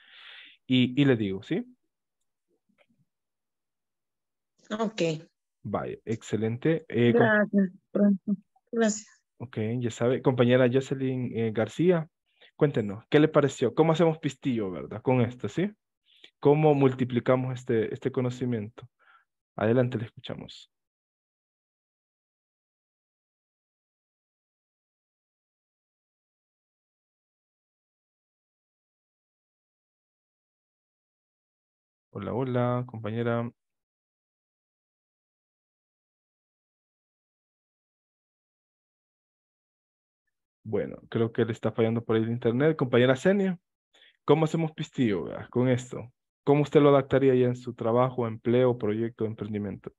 y, le digo, ¿sí? Ok. Vaya, excelente. Eh, gracias, gracias. Ok, ya sabe, compañera Jocelyn eh, García, cuéntenos, ¿qué le pareció? ¿Cómo hacemos pistillo, verdad? Con esto, ¿sí? ¿Cómo multiplicamos este, este conocimiento? Adelante, le escuchamos. Hola, hola, compañera. Bueno, creo que le está fallando por el internet. Compañera Senia, ¿cómo hacemos pistillo con esto? ¿Cómo usted lo adaptaría ya en su trabajo, empleo, proyecto, emprendimiento?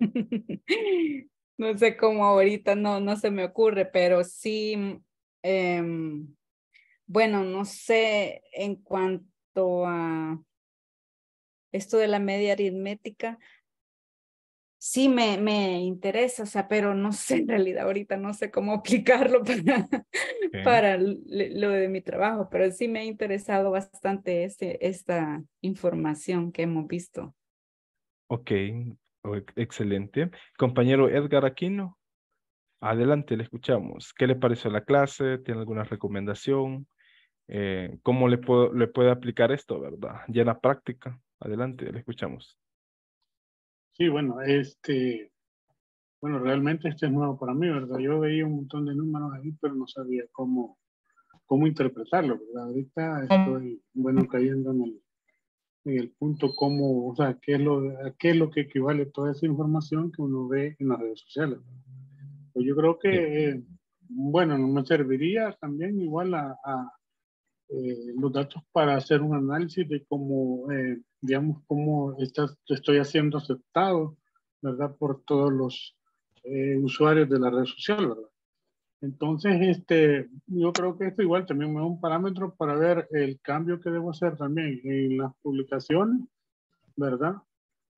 (laughs) no sé cómo ahorita no, no se me ocurre, pero sí, mm, em, bueno, no sé en cuanto a esto de la media aritmética, sí me, me, interesa, o sea, pero no sé en realidad ahorita, no sé cómo aplicarlo (laughs) para, para lo de mi trabajo, pero sí me ha interesado bastante este, esta información que hemos visto. Ok, excelente. Compañero Edgar Aquino, adelante, le escuchamos. ¿Qué le pareció la clase? ¿Tiene alguna recomendación? Eh, ¿Cómo le, puedo, le puede aplicar esto, verdad? Ya en la práctica. Adelante, le escuchamos. Sí, bueno, este, bueno, realmente este es nuevo para mí, ¿verdad? Yo veía un montón de números ahí, pero no sabía cómo, cómo interpretarlo, ¿verdad? Ahorita estoy, bueno, cayendo en el, en el punto cómo, o sea, qué es, lo, qué es lo que equivale toda esa información que uno ve en las redes sociales. Pues yo creo que, eh, bueno, no me serviría también igual a, a, eh, los datos para hacer un análisis de cómo, eh, digamos, cómo está, estoy haciendo aceptado, ¿verdad? Por todos los eh, usuarios de la red social, ¿verdad? Entonces, este, yo creo que esto igual también me da un parámetro para ver el cambio que debo hacer también en las publicaciones, ¿verdad?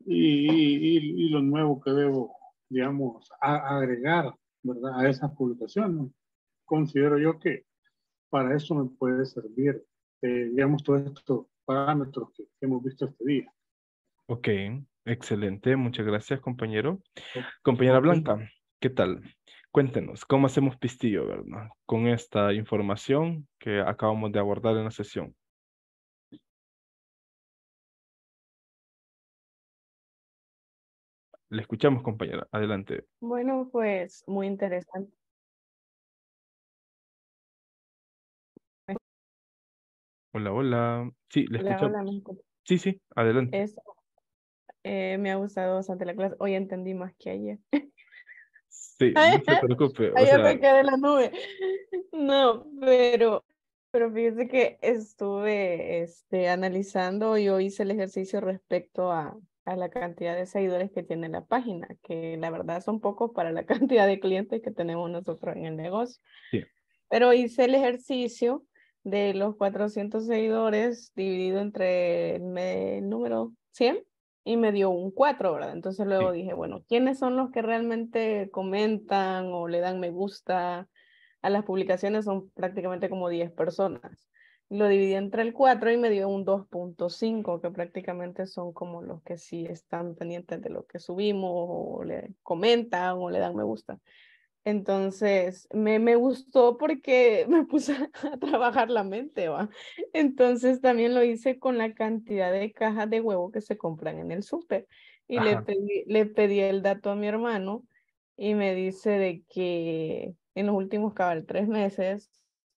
Y, y, lo nuevo que debo, digamos, agregar, ¿verdad? A esas publicaciones. Considero yo que para eso me puede servir, eh, digamos, todos estos parámetros que, hemos visto este día. Ok, excelente. Muchas gracias, compañero. Compañera Blanca, ¿qué tal? Cuéntenos, ¿cómo hacemos pistillo, verdad? Con esta información que acabamos de abordar en la sesión. Le escuchamos, compañera. Adelante. Bueno, pues muy interesante. Hola, hola. Sí, le escucho. Sí, sí, adelante. Eh, me ha gustado bastante la clase. Hoy entendí más que ayer. Sí, (laughs) no se preocupe. Ayer me quedé en la nube. No, pero, pero fíjese que estuve este, analizando, yo hice el ejercicio respecto a, a la cantidad de seguidores que tiene la página, que la verdad son pocos para la (laughs) cantidad de clientes que tenemos nosotros en el negocio. sí. Pero hice el ejercicio de los 400 seguidores dividido entre el número 100 y me dio un 4, ¿verdad? Entonces luego dije, bueno, ¿quiénes son los que realmente comentan o le dan me gusta a las publicaciones? Son prácticamente como 10 personas. Lo dividí entre el 4 y me dio un 2.5, que prácticamente son como los que sí están pendientes de lo que subimos o le comentan o le dan me gusta. Entonces, me, gustó porque (laughs) me puse a trabajar la mente, ¿va? Entonces, también lo hice con la cantidad de cajas de huevo que se compran en el súper. Y le pedí, el dato a mi hermano y me dice de que en los últimos cabal tres meses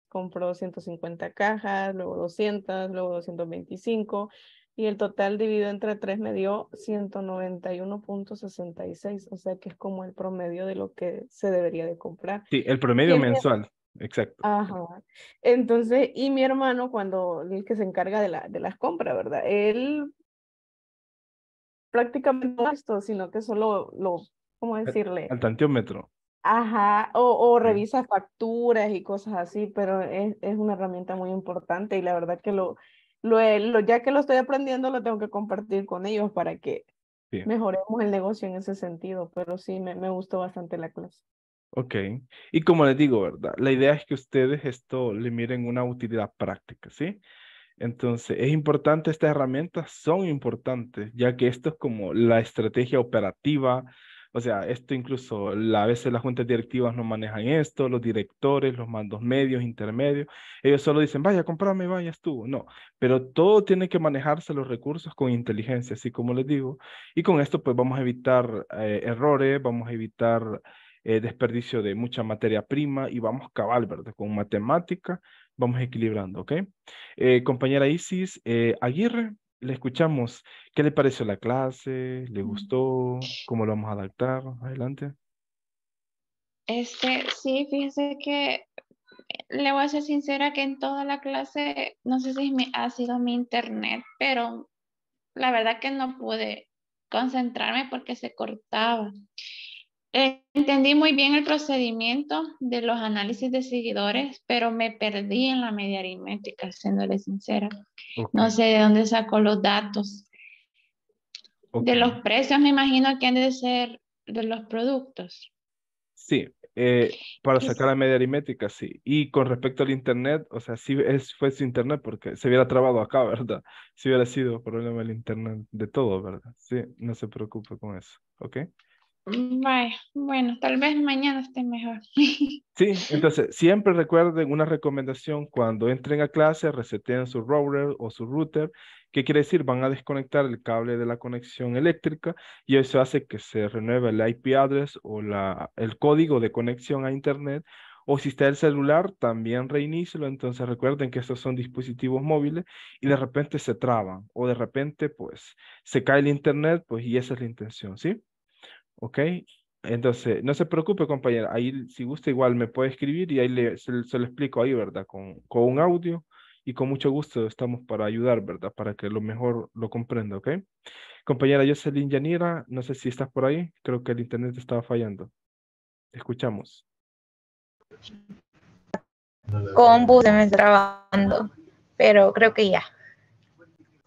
compró 150 cajas, luego 200, luego 225 y el total dividido entre tres me dio 191.66, o sea que es como el promedio de lo que se debería de comprar. Sí, el promedio mensual, exacto. Ajá. Entonces, y mi hermano, cuando el que se encarga de, la, de las compras, ¿verdad? Él prácticamente no esto, sino que solo lo, ¿cómo decirle? Al tantiómetro. Ajá, o, revisa facturas y cosas así, pero es una herramienta muy importante y la verdad que lo, lo, ya que lo estoy aprendiendo, lo tengo que compartir con ellos para que mejoremos el negocio en ese sentido, pero sí, me, gustó bastante la clase. Ok, y como les digo, ¿verdad? La idea es que ustedes esto le miren una utilidad práctica, ¿sí? Entonces, es importante, estas herramientas son importantes, ya que esto es como la estrategia operativa, o sea, esto incluso a veces las juntas directivas no manejan esto, los directores, los mandos medios, intermedios, ellos solo dicen, vaya, comprame, vaya, estuvo. No, pero todo tiene que manejarse los recursos con inteligencia, así como les digo. Y con esto pues vamos a evitar eh, errores, vamos a evitar eh, desperdicio de mucha materia prima y vamos cabal, ¿verdad? Con matemática vamos equilibrando, ¿ok? Eh, compañera Isis, Aguirre, le escuchamos. ¿Qué le pareció la clase? ¿Le mm. gustó? ¿Cómo lo vamos a adaptar? Adelante. Este, sí, fíjese que le voy a ser sincera que en toda la clase, no sé si me, ha sido mi internet, pero la verdad que no pude concentrarme porque se cortaba. Eh, entendí muy bien el procedimiento de los análisis de seguidores, pero me perdí en la media aritmética, siéndole sincera. No sé de dónde sacó los datos. De los precios, me imagino que han de ser de los productos. Sí, eh, para sacar la media aritmética, sí. Y con respecto al Internet, o sea, si sí es, fue su Internet porque se hubiera trabado acá, (laughs) ¿verdad? Si hubiera sido problema el Internet de todo, ¿verdad? Sí, no se preocupe con eso, ¿ok? Bueno, tal vez mañana esté mejor. (laughs) Sí, entonces siempre recuerden una recomendación cuando entren a clase, reseteen su router o su router. ¿Qué quiere decir? Van a desconectar el cable de la conexión eléctrica y eso hace que se renueve el IP address o la, el código de conexión a Internet. O si está el celular, también reinícelo Entonces recuerden que estos son dispositivos móviles y de repente se traban o de repente pues se cae el Internet, pues y esa es la intención, ¿sí? ¿Ok? Entonces, no se preocupe, compañera. Ahí, si gusta, igual me puede escribir y ahí le, se, lo explico ahí, ¿verdad? Con, con un audio y con mucho gusto estamos para ayudar, ¿verdad? Para que lo mejor lo comprenda, ¿ok? Compañera Jocelyn Yanira, no sé si estás por ahí. Creo que el internet estaba fallando. Escuchamos. Combo se me está grabando, pero creo que ya.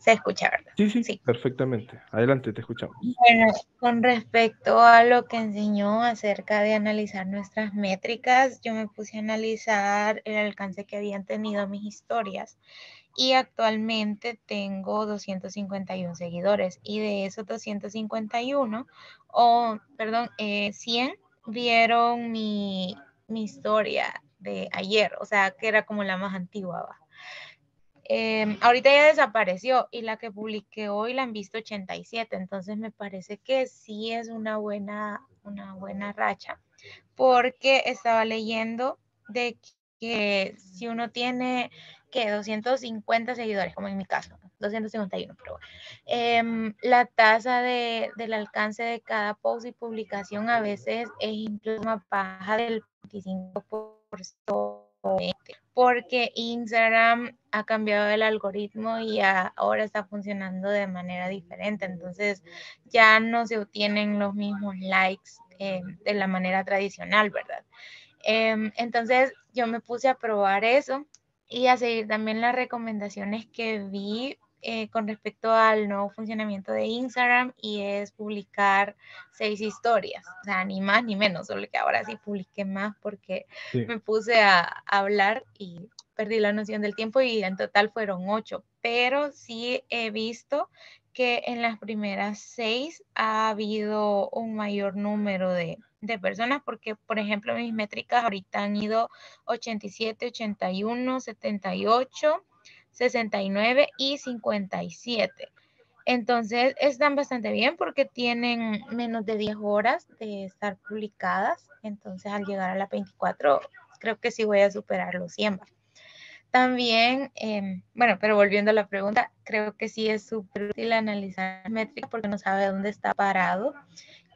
Se escucha, ¿verdad? Sí, sí, sí, perfectamente. Adelante, te escuchamos. Bueno, con respecto a lo que enseñó acerca de analizar nuestras métricas, yo me puse a analizar el alcance que habían tenido mis historias y actualmente tengo 251 seguidores y de esos 251, o perdón, 100 eh, vieron mi, mi historia de ayer, o sea, que era como la más antigua. ¿va? Em, ahorita ya desapareció y la que publiqué hoy la han visto 87, entonces me parece que sí es una buena, una buena racha, porque estaba leyendo de que si uno tiene que 250 seguidores, como en mi caso, 251, pero em, la tasa de, del alcance de cada post y publicación a veces es incluso más baja del 25% porque Instagram ha cambiado el algoritmo y ahora está funcionando de manera diferente. Entonces ya no se obtienen los mismos likes eh, de la manera tradicional, ¿verdad? Em, entonces yo me puse a probar eso y a seguir también las recomendaciones que vi eh, con respecto al nuevo funcionamiento de Instagram y es publicar seis historias, o sea, ni más ni menos, solo que ahora sí publiqué más porque me puse a, hablar y perdí la noción del tiempo y en total fueron ocho, pero sí he visto que en las primeras seis ha habido un mayor número de, de, personas, porque por ejemplo mis métricas ahorita han ido 87, 81, 78 69 y 57. Entonces están bastante bien porque tienen menos de 10 horas de estar publicadas. Entonces al llegar a la 24 creo que sí voy a superar los 100. También, em, bueno, pero volviendo a la pregunta, creo que sí es súper útil analizar métricas porque no sabe dónde está parado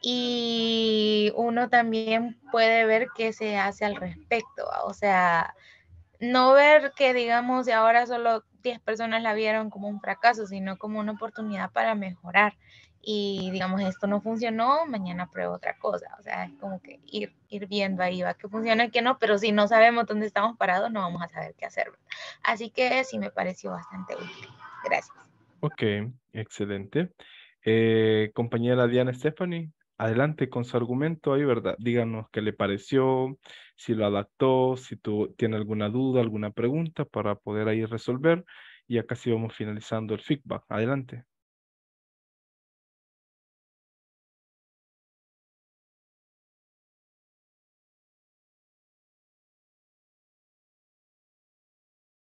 y uno también puede ver qué se hace al respecto, o sea, no ver que, digamos, de ahora solo 10 personas la vieron como un fracaso, sino como una oportunidad para mejorar. Y digamos, esto no funcionó, mañana pruebo otra cosa. O sea, es como que ir, ir viendo ahí, va que funciona, que no, pero si no sabemos dónde estamos parados, no vamos a saber qué hacer. Así que sí me pareció bastante útil. Gracias. Ok, excelente. Eh, compañera Diana Stephanie, adelante con su argumento ahí, ¿verdad? Díganos qué le pareció, si lo adaptó, si tú tiene alguna duda, alguna pregunta para poder ahí resolver. Y acá sí vamos finalizando el feedback. Adelante.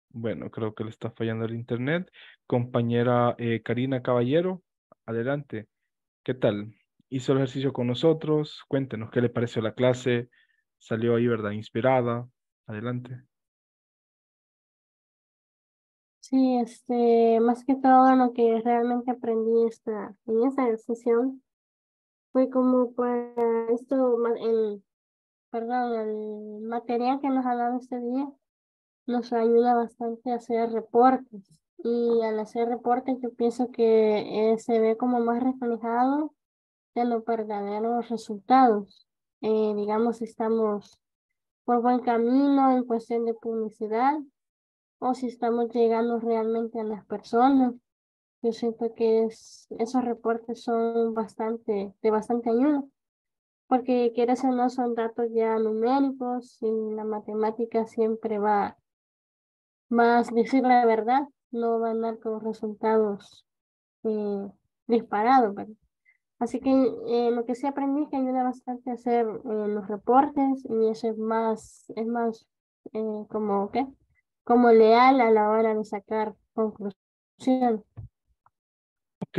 Bueno, creo que le está fallando el internet. Compañera eh, Karina Caballero, adelante. ¿Qué tal? hizo el ejercicio con nosotros. Cuéntenos qué le pareció la clase. Salió ahí, ¿verdad? Inspirada. Adelante. Sí, este, más que todo lo que realmente aprendí esta, en esa sesión fue como para esto, el, perdón, el material que nos ha dado este día nos ayuda bastante a hacer reportes y al hacer reportes yo pienso que eh, se ve como más reflejado de los verdaderos resultados. Eh, digamos si estamos por buen camino en cuestión de publicidad o si estamos llegando realmente a las personas. Yo siento que esos reportes son bastante, de bastante ayuda, porque quieras o no son datos ya numéricos y la matemática siempre va, más decir la verdad, no va a andar con resultados eh, disparados. Así que eh, lo que sí aprendí es que ayuda bastante a hacer eh, los reportes y eso es más, es más eh, como, ¿qué? como leal a la hora de sacar conclusión. Ok.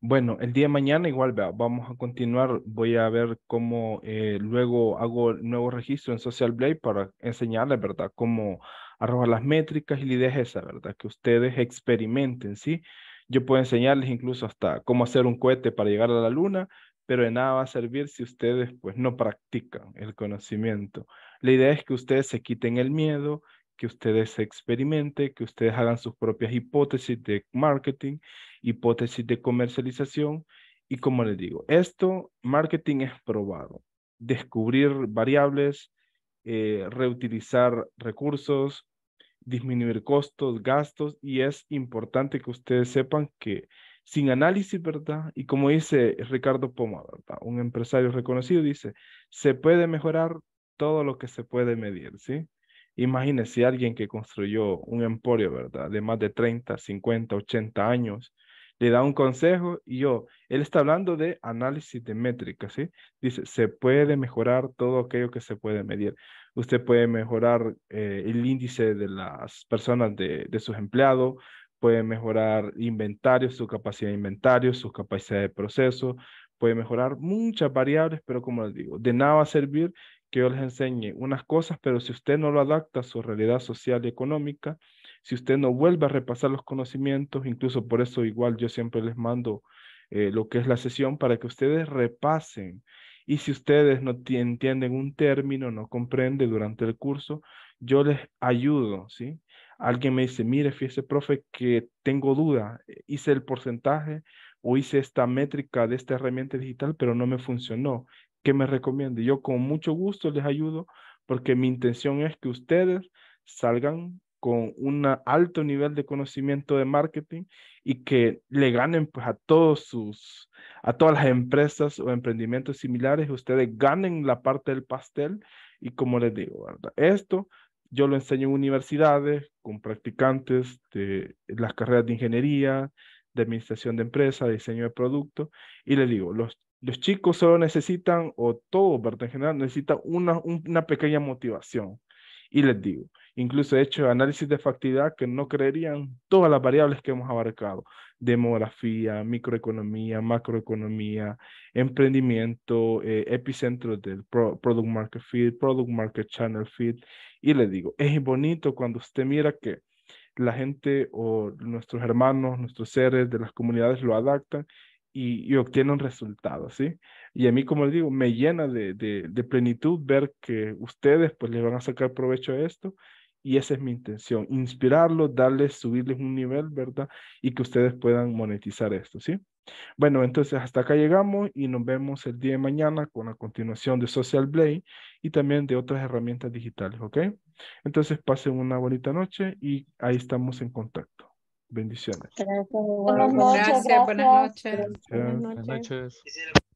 Bueno, el día de mañana igual vamos a continuar. Voy a ver cómo luego hago el nuevo registro en Social Blade para enseñarles, ¿verdad? Cómo arrojar las métricas y la idea es esa, ¿verdad? Que ustedes experimenten, ¿sí? sí yo puedo enseñarles incluso hasta cómo hacer un cohete para llegar a la luna, pero de nada va a servir si ustedes pues no practican el conocimiento. La idea es que ustedes se quiten el miedo, que ustedes se experimenten, que ustedes hagan sus propias hipótesis de marketing, hipótesis de comercialización y como les digo, esto marketing es probado. Descubrir variables, eh, reutilizar recursos, disminuir costos, gastos, y es importante que ustedes sepan que sin análisis, ¿verdad? Y como dice Ricardo Poma, ¿verdad? Un empresario reconocido dice, se puede mejorar todo lo que se puede medir, ¿sí? Imagínese alguien que construyó un emporio, ¿verdad? De más de 30, 50, 80 años, le da un consejo y yo, él está hablando de análisis de métricas, ¿sí? Dice, se puede mejorar todo aquello que se puede medir. Usted puede mejorar eh, el índice de las personas de, de sus empleados, puede mejorar inventarios, su capacidad de inventario, su capacidad de proceso, puede mejorar muchas variables, pero como les digo, de nada va a servir que yo les enseñe unas cosas, pero si usted no lo adapta a su realidad social y económica, si usted no vuelve a repasar los conocimientos, incluso por eso igual yo siempre les mando eh, lo que es la sesión para que ustedes repasen. Y si ustedes no entienden un término, no comprende durante el curso, yo les ayudo, Alguien me dice, mire, fíjese, profe, que tengo duda, eh, hice el porcentaje o hice esta métrica de esta herramienta digital, pero no me funcionó. ¿Qué me recomiende? Yo con mucho gusto les ayudo porque mi intención es que ustedes salgan con un alto nivel de conocimiento de marketing y que le ganen pues, a todos sus a todas las empresas o emprendimientos similares ustedes ganen la parte del pastel y como les digo esto yo lo enseño en universidades con practicantes de las carreras de ingeniería de administración de empresa diseño de producto y les digo los los chicos solo necesitan, o todo ¿verdad? En general, necesita una, una pequeña motivación. Y les digo, Incluso he hecho análisis de factibilidad que no creerían todas las variables que hemos abarcado. Demografía, microeconomía, macroeconomía, emprendimiento, eh, epicentro del Product Market Fit, Product Market Channel Fit. Y le digo, es bonito cuando usted mira que la gente o nuestros hermanos, nuestros seres de las comunidades lo adaptan y, obtienen resultados, ¿sí? Y a mí, como le digo, me llena de, de, plenitud ver que ustedes pues les van a sacar provecho a esto y esa es mi intención, inspirarlos, darles, subirles un nivel, ¿verdad? Y que ustedes puedan monetizar esto, ¿sí? Bueno, entonces hasta acá llegamos y nos vemos el día de mañana con la continuación de Social Blade y también de otras herramientas digitales, ¿ok? Entonces pasen una bonita noche y ahí estamos en contacto. Bendiciones. Gracias, buenas noches. Buenas noches.